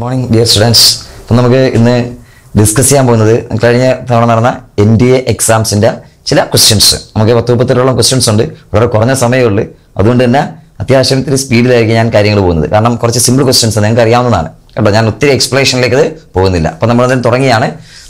Morning dear students അപ്പം നമുക്ക് ഇന്ന് ഡിസ്കസ് ചെയ്യാൻ പോകുന്നത് കഴിഞ്ഞ തവണ നടന്ന എൻ ഡി എ എക്സാംസിൻ്റെ ചില ക്വസ്റ്റ്യൻസ് നമുക്ക് പത്ത് മുപ്പത്തെട്ടോളം ക്വസ്റ്റ്യൻസ് ഉണ്ട് വളരെ കുറഞ്ഞ ഉള്ളൂ അതുകൊണ്ട് തന്നെ അത്യാവശ്യം ഇത്തിരി സ്പീഡിലായിരിക്കും ഞാൻ കാര്യങ്ങൾ പോകുന്നത് കാരണം കുറച്ച് സിമ്പിൾ ക്വസ്റ്റ്യൻസ് നിങ്ങൾക്ക് അറിയാവുന്നതാണ് കേട്ടോ ഞാൻ ഒത്തിരി എക്സ്പ്ലനേഷനിലേക്ക് പോകുന്നില്ല അപ്പം നമ്മളതിന് തുടങ്ങിയാണ്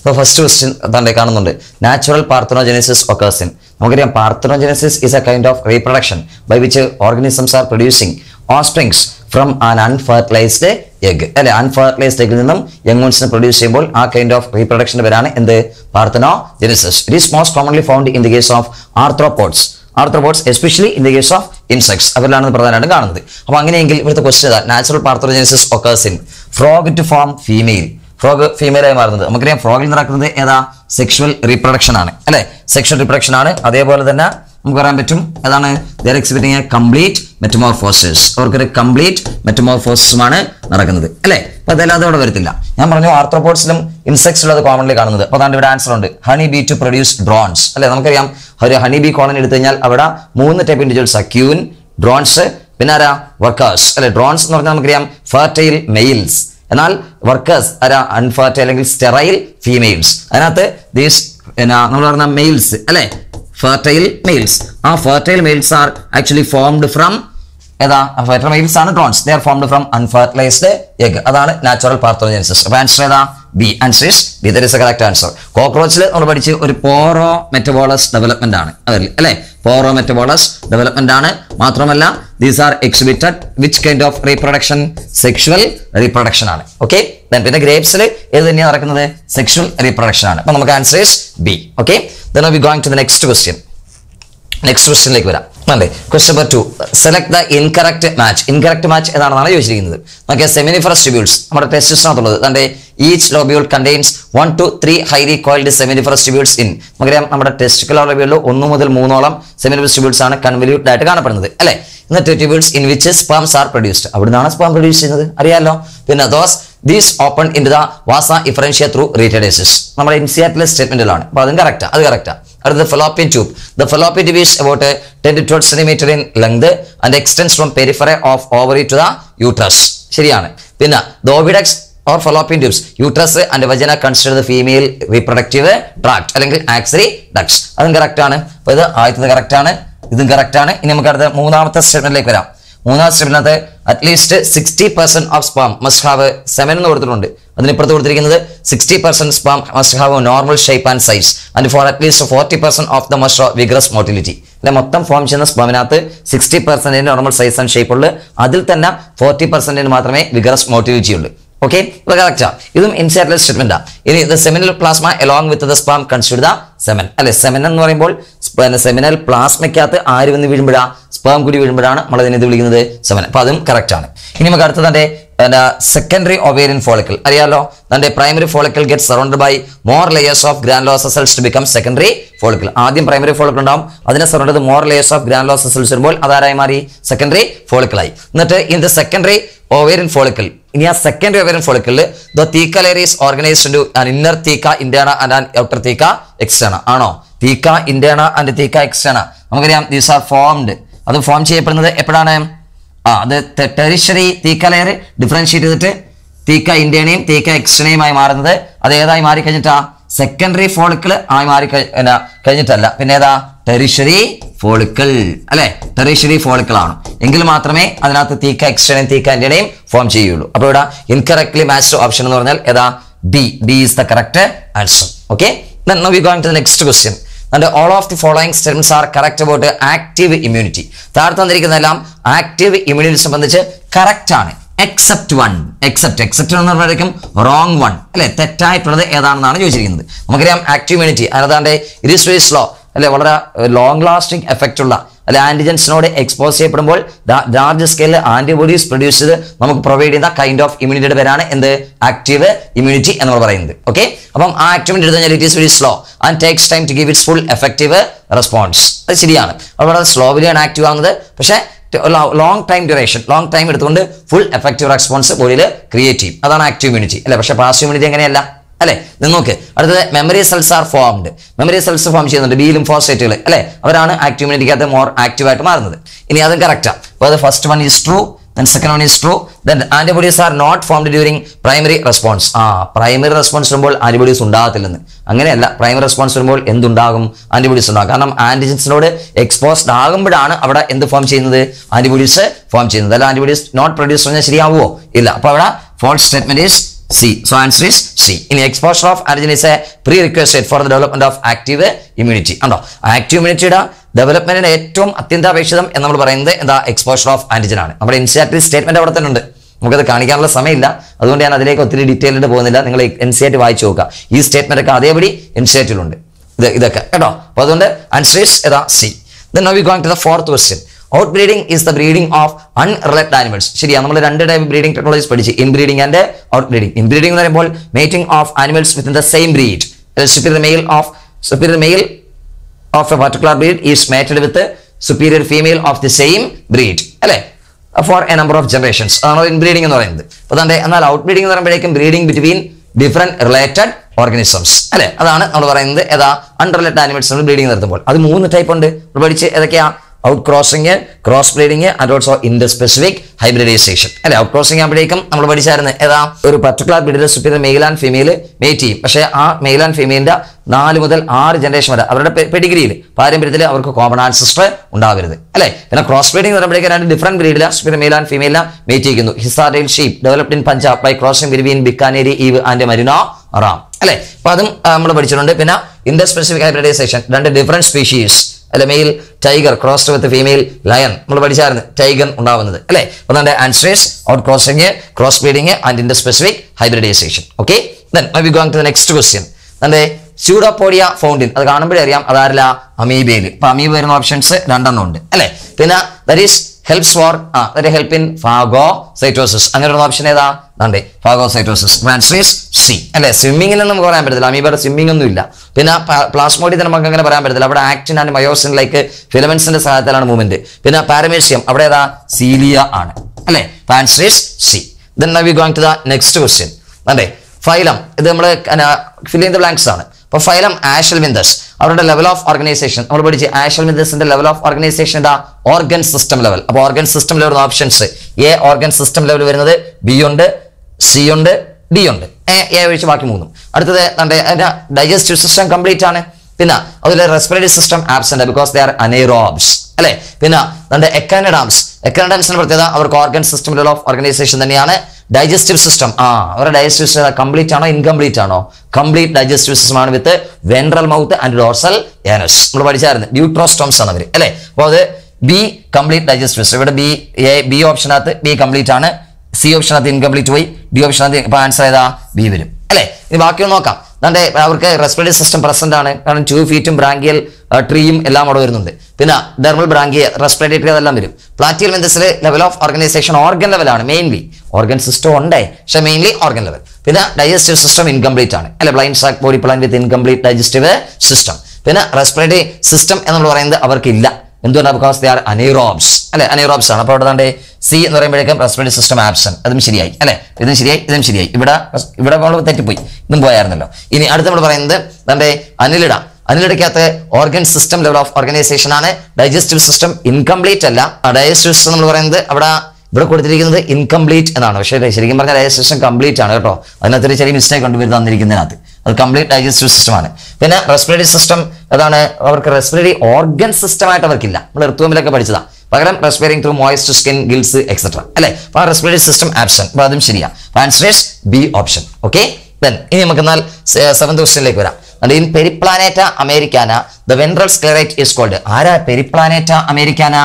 ഇപ്പൊ ഫസ്റ്റ് ക്വസ്റ്റ്യൻ തന്നെ കാണുന്നുണ്ട് നാച്ചുറൽ പാർത്തനോജനസിസ് ഒക്കേഴ്സിൻ നമുക്കറിയാം parthenogenesis is a kind of reproduction by which organisms are producing offsprings from an unfertilised egg അല്ലെ അൺഫെർട്ടിലൈസ്ഡ് എഗിൽ നിന്നും യങ്ങോൺസിനെ പ്രൊഡ്യൂസ് ചെയ്യുമ്പോൾ ആ കൈൻഡ് ഓഫ് റീപ്രൊഡക്ഷൻ്റെ പേരാണ് എന്ത് parthenogenesis it is most commonly found in the case of arthropods arthropods especially in the case of insects അവരിലാണ് പ്രധാനമായിട്ടും കാണുന്നത് അപ്പൊ അങ്ങനെയെങ്കിൽ ഇവിടുത്തെ question natural parthenogenesis occurs in frog to form female frog ഫീമെയിലായി മാറുന്നത് നമുക്കറിയാം ഫ്രോഗിൽ നടക്കുന്നത് ഏതാ സെക്ഷുവൽ റീപ്രൊഡക്ഷൻ ആണ് അല്ലെ സെക്ഷൽ റീപ്രൊഡക്ഷൻ ആണ് അതേപോലെ തന്നെ നമുക്ക് പറയാൻ പറ്റും അതാണ് എക്സിബിറ്റിംഗ് എ കംപ്ലീറ്റ് മെറ്റമോർഫോസിസ് അവർക്കൊരു കംപ്ലീറ്റ് മെറ്റമോർഫോസിസുമാണ് നടക്കുന്നത് അല്ലെ അപ്പൊ അതല്ലാതെ ഇവിടെ വരത്തില്ല ഞാൻ പറഞ്ഞു ആർത്രോപോഡ്സിലും ഇൻസെക്ട്സ് ഉള്ളത് കോമൺലി കാണുന്നത് അപ്പൊ അതാണ് ഇവിടെ ആൻസർ ഉണ്ട് honey bee to produce drones അല്ലെ നമുക്കറിയാം ഒരു ഹണി ബി കോളൻ എടുത്തു കഴിഞ്ഞാൽ അവിടെ മൂന്ന് ടൈപ്പ് ഇൻഡിവിജ്വൽസ് അക്യൂൻ ഡ്രോൺസ് പിന്നെ ആരാ വർക്കേഴ്സ് അല്ലെ ഡ്രോൺസ് എന്ന് പറഞ്ഞാൽ നമുക്കറിയാം ഫെർട്ടൈൽ മെയിൽസ് എന്നാൽ വർക്കേഴ്സ് അല്ല അൺഫർട്ട് അല്ലെങ്കിൽ സ്റ്റെറൈൽ ഫീമെയിൽസ് അതിനകത്ത് ദീസ് നമ്മൾ പറഞ്ഞ മെയിൽസ് അല്ലേ ഫെർട്ടൈൽ മെയിൽസ് ആ fertile males are actually formed from ഏതാ ഫെറ്റർമെയിൽസ് ആണ് drones they are formed from unfertilised egg അതാണ് നാച്ചുറൽ പാർത്തോജനസിസ് അപ്പൊ ആൻസർ ഏതാ B answer is B there is a correct answer കോക്രോച്ചിൽ നമ്മൾ പഠിച്ച് ഒരു പോറോ മെറ്റബോളസ് ഡെവലപ്മെന്റ് ആണ് അതല്ലേ അല്ലേ പോറോ മെറ്റബോളസ് ഡെവലപ്മെന്റ് ആണ് മാത്രമല്ല these are exhibited which kind of reproduction sexual reproduction ആണ് ഓക്കെ പിന്നെ ഗ്രേപ്സിൽ ഏത് തന്നെയാണ് നടക്കുന്നത് സെക്ഷുവൽ റീപ്രൊഡക്ഷൻ ആണ് അപ്പൊ നമുക്ക് answer is B okay then we going to the next question next ക്വസ്റ്റ്യനിലേക്ക് വരാം അല്ലേ quest number two select the incorrect match incorrect match എന്നാണെന്നാണ് ചോദിച്ചിരിക്കുന്നത് നോക്കിയാൽ സെമിനിഫറസ് ട്യൂബ്യൂൾസ് നമ്മുടെ ടെസ്റ്റിനകത്തുള്ളത് തൻ്റെ each lobule contains one two three highly coiled seminiferous tubules in നമുക്കറിയാം നമ്മുടെ ടെസ്റ്റിക്കുലർ ലോബ്യൂളിൽ ഒന്ന് മുതൽ മൂന്നോളം സെമിനിഫറസ് ട്യൂബ്യൂൾസ് ആണ് കൺവല്യൂട്ട് ആയിട്ട് കാണപ്പെടുന്നത് അല്ലേ എന്നിട്ട് tubules in which sperms are produced അവിടുന്നാണ് സ്പാം പ്രൊഡ്യൂസ് ചെയ്യുന്നത് അറിയാമല്ലോ പിന്നെ those these open in the vasa efferentia through rete testis നമ്മുടെ ഇൻസിയാറ്റിലെ സ്റ്റേറ്റ്മെന്റിലാണ് അപ്പോൾ അതും കറക്റ്റാണ് അത് കറക്റ്റാണ് or the tube the The fallopian tube is about a 10 to 12 centimeter in length and extends from periphery of ovary to the uterus. ശരിയാണ് പിന്നെ the or fallopian tubes uterus and vagina consider the female reproductive tract അല്ലെങ്കിൽ accessory ducts അതും correct ആണ് അപ്പൊ ഇത് ആദ്യത്തത് correct ആണ് ഇതും കറക്റ്റ് ആണ് ഇനി നമുക്ക് അടുത്ത മൂന്നാമത്തെ സ്റ്റേറ്റ്മെന്റിലേക്ക് വരാം മൂന്നാം സ്റ്റെപ്പിനകത്ത് at least sixty percent of sperm must have seven എന്ന് കൊടുത്തിട്ടുണ്ട് അതിനിപ്പുറത്ത് കൊടുത്തിരിക്കുന്നത് sixty percent sperm must have normal shape and size and for at least forty percent of the must vigorous motility അല്ലെ മൊത്തം ഫോം ചെയ്യുന്ന സ്പാമിനകത്ത് sixty percent normal size and shape ഉള്ളു അതിൽ തന്നെ ഫോർട്ടി പെർസെന്റിന് മാത്രമേ വിഗ്രസ് മോട്ടിവിറ്റി ഉള്ളൂ ഓക്കെ ഇത് കറക്റ്റാണ് ഇതും ഇൻസൈറ്റിലെ സ്റ്റേറ്റ്മെൻറ്റാണ് ഇനി the seminal plasma along with the sperm consider the semen അല്ലെ സെമൻ എന്ന് പറയുമ്പോൾ സെമിനൽ പ്ലാസ്മയ്ക്കകത്ത് ആര് വന്ന് വീഴുമ്പോഴാ സ്പേം കുടി വീഴുമ്പോഴാണ് നമ്മൾ അതിനെ ഇത് വിളിക്കുന്നത് സെമൻ അപ്പോൾ അതും കറക്റ്റ് ആണ് ഇനി നമുക്ക് അടുത്ത തന്റെ സെക്കൻഡറി ഒവേരിയൻ ഫോളിക്കൽ അറിയാലോ തന്റെ primary follicle get surrounded by more layers of granulosa cells to become secondary follicle ആദ്യം പ്രൈമറി ഫോളിക്കൽ ഉണ്ടാവും അതിനെ surrounded more layers of granulosa cells വരുമ്പോൾ അതാരായി മാറി സെക്കൻഡറി ഫോളിക്കലായി എന്നിട്ട് in the secondary ovarian follicle ഇനി ആ സെക്കൻഡ് വേവറിൻ ഫോളിക്കിളിൽ the theca layer is organised to inner theca interna and and outer theca externa ആണോ theca interna and theca externa നമുക്കറിയാം ദീസ് ആർ ഫോംഡ് അത് ഫോം ചെയ്യപ്പെടുന്നത് എപ്പോഴാണ് ആ അത് ടെറിഷറി തീക്ക ലെയർ ഡിഫറൻഷിയേറ്റ് ചെയ്തിട്ട് തീക്ക ഇന്റേണയും തീക്ക എക്സ്റ്റേണയുമായി മാറുന്നത് അത് ഏതായി മാറിക്കഴിഞ്ഞിട്ടാ സെക്കൻഡറി ഫോളിക്കിൾ ആയി മാറി എന്നാ കഴിഞ്ഞിട്ടല്ല പിന്നെ ഏതാ ടെറിഷറി ഫോളിക്കിൾ അല്ലെ ടെറിഷറി ഫോളിക്കിൾ ആണ് എങ്കിൽ മാത്രമേ അതിനകത്ത് തീക്ക എക്സ്റ്റേണയും തീക്ക ആന്റിനെയും ഫോം ചെയ്യുള്ളൂ അപ്പോൾ ഇവിടെ ഇൻകറക്ട്ലി മാച്ച്ഡ് ഓപ്ഷൻ എന്ന് പറഞ്ഞാൽ ഏതാ B B is the correct answer okay then we going to the next question അതുകൊണ്ട് all of the following statements are correct about active immunity താഴെ തന്നിരിക്കുന്നതെല്ലാം ആക്റ്റീവ് ഇമ്മ്യൂണിറ്റി സംബന്ധിച്ച് കറക്റ്റ് ആണ് എക്സെപ്റ്റ് വൺ എക്സെപ്റ്റ് എക്സെപ്റ്റ് എന്ന് പറയുമ്പോഴേക്കും wrong one അല്ലെ തെറ്റായിട്ടുള്ളത് ഏതാണെന്നാണ് ചോദിച്ചിരിക്കുന്നത് നമുക്കറിയാം ആക്ടിമ്യൂണിറ്റി അതാണ്ട് ഇരിസ്വേസ് ലോ അല്ലെ വളരെ ലോങ് ലാസ്റ്റിംഗ് എഫക്റ്റ് ഉള്ള അല്ലെ ആന്റിജൻസിനോട് എക്സ്പോസ് ചെയ്യപ്പെടുമ്പോൾ ലാർജ് സ്കെയിലിൽ ആന്റിബോഡീസ് പ്രൊഡ്യൂസ് ചെയ്ത് നമുക്ക് പ്രൊവൈഡ് ചെയ്യുന്ന കൈൻഡ് ഓഫ് ഇമ്മ്യൂണിറ്റിയുടെ പേരാണ് എന്ത് ആക്റ്റീവ് ഇമ്മ്യൂണിറ്റി എന്ന് പറയുന്നത് ഓക്കെ അപ്പം ആ ആക്ടിവിറ്റി എന്ന് കഴിഞ്ഞാൽ it is very slow and takes time to give its full effective response അത് ശരിയാണ് അപ്പോൾ വളരെ സ്ലോവിലാണ് ആക്റ്റീവ് ആകുന്നത് പക്ഷേ long time duration long time എടുത്തുകൊണ്ട് ഫുൾ എഫക്റ്റീവ് റെസ്പോൺസ് ബോഡിയിൽ ക്രിയേറ്റ് ചെയ്യും അതാണ് ആക്റ്റീവ് ഇമ്യൂണിറ്റി അല്ലെ പക്ഷേ പാസ് ഇമ്യൂണിറ്റി എങ്ങനെയല്ല അല്ലെ നോക്ക് അടുത്തത് memory cells are formed memory cells form ചെയ്യുന്നുണ്ട് ബി ലിംഫോസൈറ്റുകൾ അല്ലെ അവരാണ് ആക്ടിവിറ്റിക്കകത്ത് മോർ ആക്റ്റീവ് ആയിട്ട് മാറുന്നത് ഇനി അതും കറക്റ്റാണ് അപ്പോൾ അത് first one is true then second one is true then antibodies are not formed during primary response ആ പ്രൈമറി റെസ്പോൺസ് വരുമ്പോൾ ആന്റിബോഡീസ് ഉണ്ടാകത്തില്ലെന്ന് അങ്ങനെയല്ല പ്രൈമറി റെസ്പോൺസ് വരുമ്പോൾ എന്തുണ്ടാകും ആന്റിബോഡീസ് ഉണ്ടാകും കാരണം ആന്റിജൻസിനോട് എക്സ്പോസ്ഡ് ആകുമ്പോഴാണ് അവിടെ എന്ത് ഫോം ചെയ്യുന്നത് ആന്റിബോഡീസ് ഫോം ചെയ്യുന്നത് അല്ല ആന്റിബോഡീസ് നോട്ട് പ്രൊഡ്യൂസ് പറഞ്ഞാൽ ശരിയാവുമോ ഇല്ല അപ്പോൾ അവിടെ false statement is C so answer is C ഇനി exposure of antigen is a prerequisite for the development of active immunity ഉണ്ടോ ആക്റ്റീവ് ഇമ്മ്യൂണിറ്റിയുടെ ഡെവലപ്മെന്റിന് ഏറ്റവും അത്യന്താപേക്ഷിതം എന്ന് നമ്മൾ പറയുന്നത് എന്താ എക്സ്പോഷർ ഓഫ് ആന്റിജൻ ആണ് നമ്മുടെ എൻസിആർടി സ്റ്റേറ്റ്മെന്റ് അവിടെ തന്നെ ഉണ്ട് നമുക്കത് കാണിക്കാനുള്ള സമയമില്ല അതുകൊണ്ട് ഞാൻ അതിലേക്ക് ഒത്തിരി ഡീറ്റെയിൽഡ് പോകുന്നില്ല നിങ്ങൾ എൻ വായിച്ചു നോക്കുക ഈ സ്റ്റേറ്റ്മെന്റ് ഒക്കെ അതേപടി എൻ ഇത് ഇതൊക്കെ കേട്ടോ അപ്പൊ അതുകൊണ്ട് ആൻസർ ഈസ് ഏതാ C then now we going to the fourth question out breeding is the breeding of unrelated animals ശരിയാണ് നമ്മൾ രണ്ട് type breeding technologies in breeding and out breeding breeding എന്ന് പറയുമ്പോൾ mating of animals within the same breed superior male of superior male of a particular breed is mated with superior female of the same breed അല്ലേ for a number of generations അതാണ് inbreeding എന്ന് പറയുന്നത് അപ്പോൾ തന്നെ എന്നാൽ out breeding എന്ന് പറയുമ്പോഴേക്കും breeding between different related organisms അല്ലെ അതാണ് നമ്മൾ പറയുന്നത് ഏതാ അൺറിലേറ്റഡ് ആനിമൽസ് ബ്രീഡിംഗ് നടത്തുമ്പോൾ അത് മൂന്ന് ടൈപ്പ് ഉണ്ട് പഠിച്ച് ഏതൊക്കെയാ out crossing cross breeding and also inter specific hybridisation അല്ലെ ഔട്ട് ക്രോസിംഗ് ആകുമ്പോഴേക്കും നമ്മൾ പഠിച്ചായിരുന്നു ഏതാ ഒരു പർട്ടിക്കുലർ ബ്രീഡിലെ superior male and female mate ചെയ്യും പക്ഷേ ആ മെയിൽ ആൻഡ് ഫീമെയിലിന്റെ നാല് മുതൽ ആറ് ജനറേഷൻ വരെ അവരുടെ പെഡിഗ്രിയിൽ പാരമ്പര്യത്തിൽ അവർക്ക് കോമൺ ആൻസിസ്റ്റർ ഉണ്ടാവരുത് അല്ലേ പിന്നെ ക്രോസ് ബ്രീഡിംഗ് എന്ന് പറയുമ്പോഴേക്കും രണ്ട് ഡിഫറൻറ്റ് ബ്രീഡിലെ സുപ്പീരിയർ മെയിൽ ആൻഡ് ഫീമെയിലിനെ മേറ്റ് ചെയ്യുന്നു Hisardale sheep developed in Punjab by crossing between Bikaneri ewe and merino ram അല്ലെ അപ്പൊ അതും നമ്മൾ പഠിച്ചിട്ടുണ്ട് പിന്നെ ഇന്റർ സ്പെസിഫിക് ഹൈബ്രിഡൈസേഷൻ രണ്ട് ഡിഫറെന്റ് സ്പീഷീസ് അല്ലെ male tiger cross with female lion നമ്മൾ പഠിച്ചായിരുന്നു ടൈഗർ ഉണ്ടാവുന്നത് അല്ലെ ഒന്നാണ്ട് answers out crossing cross breeding and inter specific hybridisation okay then to next question അതെ സ്യൂഡോപോഡിയ ഫൗണ്ടിൻ അത് കാണുമ്പോഴേ അറിയാം അതാരല്ല അമീബയിൽ അപ്പൊ അമീബ വരുന്ന ഓപ്ഷൻസ് രണ്ടെണ്ണം ഉണ്ട് അല്ലെ പിന്നെ ദറ്റ് ഈസ് ഹെൽപ്സ് ഫോർ ആ അതെ ഹെൽപ്പ് ഇൻ ഫാഗോ സൈറ്റോസിസ് അങ്ങനെ ഒരു ഓപ്ഷൻ ഏതാ അതെ phagocytosis answer is C അല്ലെ സ്വിമ്മിങ്ങിൽ നമുക്ക് പറയാൻ പറ്റത്തില്ല അമീബയുടെ സ്വിമ്മിംഗ് ഒന്നും ഇല്ല പിന്നെ പ്ലാസ്മോഡിയത്തിൽ നമുക്ക് അങ്ങനെ പറയാൻ പറ്റത്തില്ല അവിടെ ആക്ടിൻ ആൻഡ് മയോസിൻ ലൈക്ക് ഫിലമെന്റ്സിന്റെ സഹായത്തിലാണ് മൂവ്മെന്റ് പിന്നെ പാരമേഷ്യം അവിടെ ഏതാ സീലിയ ആണ് അല്ലെ answer is C then we going to the next question അതെ ഫൈലം ഇത് നമ്മൾ ഫില്ലിംഗ് ദ ബ്ലാങ്ക്സ് ആണ് അപ്പോൾ ഫൈലം ആഷൽ വിന്തസ് അവരുടെ ലെവൽ ഓഫ് ഓർഗനൈസേഷൻ നമ്മൾ പഠിച്ച് ആഷൽ വിന്തസിന്റെ ലെവൽ ഓഫ് ഓർഗനൈസേഷൻ എന്താ ഓർഗൻ സിസ്റ്റം ലെവൽ അപ്പോൾ organ system level options A organ system level വരുന്നത് ബി ഉണ്ട് സി ഉണ്ട് ഡി ഉണ്ട് എ ഒഴിച്ച് ബാക്കി മൂന്നും അടുത്തത് നമ്മുടെ ഡൈജസ്റ്റീവ് സിസ്റ്റം കംപ്ലീറ്റ് ആണ് പിന്നെ അതുപോലെ respiratory system absent because they are anaerobes അല്ലെ പിന്നെ നമ്മുടെ എക്കാനഡാംസ് എക്കാനഡാംസിന്റെ പ്രത്യേകത അവർക്ക് ഓർഗൻ സിസ്റ്റം ഓഫ് ഓർഗനൈസേഷൻ തന്നെയാണ് ഡൈജസ്റ്റീവ് സിസ്റ്റം ആ അവരുടെ ഡൈജസ്റ്റീവ് സിസ്റ്റം കംപ്ലീറ്റ് ആണോ ഇൻകംപ്ലീറ്റ് ആണോ കംപ്ലീറ്റ് ഡൈജസ്റ്റീവ് സിസ്റ്റം ആണ് with ventral mouth and dorsal anus നമ്മൾ പഠിച്ചായിരുന്നു ഡ്യൂട്രോസ്റ്റോംസ് ആണ് അവർ അല്ലെ അപ്പോൾ അത് ബി കംപ്ലീറ്റ് ഡൈജസ്റ്റീവ് സിസ്റ്റം ഇവിടെ ബി എ ബി ഓപ്ഷനകത്ത് ബി കംപ്ലീറ്റ് ആണ് സി ഓപ്ഷനകത്ത് ഇൻകംപ്ലീറ്റ് പോയി ഡി ഓപ്ഷനകത്ത് ഇപ്പോൾ ആൻസർ ഏതാ ബി വരും അല്ലെ ഇനി ബാക്കിയൊന്ന് നോക്കാം അതാണ്ട് അവർക്ക് റെസ്പിറേറ്ററി സിസ്റ്റം പ്രസന്റ് ആണ് കാരണം ടു ഫീറ്റും ബ്രാങ്കിയൽ ട്രീയും എല്ലാം അവിടെ വരുന്നുണ്ട് പിന്നെ ഡെർമൽ ബ്രാങ്കിയ റെസ്പിറേറ്ററി അതെല്ലാം വരും പ്ലാറ്റിയൽ മെന്തസിൽ ലെവൽ ഓഫ് ഓർഗനൈസേഷൻ ഓർഗൻ ലെവലാണ് മെയിൻലി ഓർഗൻ സിസ്റ്റം ഉണ്ട് പക്ഷെ മെയിൻലി ഓർഗൻ ലെവൽ പിന്നെ ഡൈജസ്റ്റീവ് സിസ്റ്റം ഇൻകംപ്ലീറ്റ് ആണ് അല്ലെ blind sac body plan with incomplete digestive system പിന്നെ റെസ്പിറേറ്ററി സിസ്റ്റം എന്ന് പറയുന്നത് അവർക്കില്ല എന്തുകൊണ്ട് ബിക്കോസ് ദേ ആർ അനൈറോബ്സ് അല്ലെ അനൈറോബ്സ് ആണ് അപ്പോൾ അവിടെ തന്നെ സി എന്ന് പറയുമ്പോഴേക്കും റെസ്പിറേറ്ററി സിസ്റ്റം ആബ്സൺ അതും ശരിയായി അല്ലെ ഇതും ശരിയായി ഇതും ശരിയായി ഇവിടെ ഇവിടെ നമ്മൾ തെറ്റിപ്പോയി ഇതും പോയായിരുന്നല്ലോ ഇനി അടുത്ത് നമ്മൾ പറയുന്നത് തൻ്റെ അനിലിട അനിലിടയ്ക്കകത്ത് organ system level of organisation ആണ് ഡൈജസ്റ്റീവ് സിസ്റ്റം ഇൻകംപ്ലീറ്റ് അല്ല ഡൈജസ്റ്റീവ് സിസ്റ്റം നമ്മൾ പറയുന്നത് അവിടെ ഇവിടെ കൊടുത്തിരിക്കുന്നത് ഇൻകംപ്ലീറ്റ് എന്നാണ് പക്ഷേ ശരിക്കും പറഞ്ഞാൽ രജിസ്ട്രേഷൻ കംപ്ലീറ്റ് ആണ് കേട്ടോ ഒരു ചെറിയ മിസ്റ്റേക്ക് ഉണ്ട് ഇവർ തന്നിരിക്കുന്നതിനകത്ത് അത് കംപ്ലീറ്റ് ഡൈജസ്റ്റീവ് സിസ്റ്റമാണ് പിന്നെ റെസ്പിറേറ്ററി സിസ്റ്റം അതാണ് അവർക്ക് റെസ്പിറേറ്ററി ഓർഗൻ സിസ്റ്റം ആയിട്ട് അവർക്കില്ല നമ്മൾ എർത്തുവമ്പിലൊക്കെ പഠിച്ചതാണ് പകരം respiring through moist skin gills etcetera അല്ലേ അപ്പോൾ ആ റെസ്പിറേറ്ററി സിസ്റ്റം ആപ്ഷൻ അപ്പോൾ അതും ശരിയാണ് answer B option okay then ഇനി നമുക്ക് എന്നാൽ സെവൻ ക്വസ്റ്റിനിലേക്ക് വരാം അതുകൊണ്ട് in Periplaneta americana the ventral sclerite is called ആരാ Periplaneta americana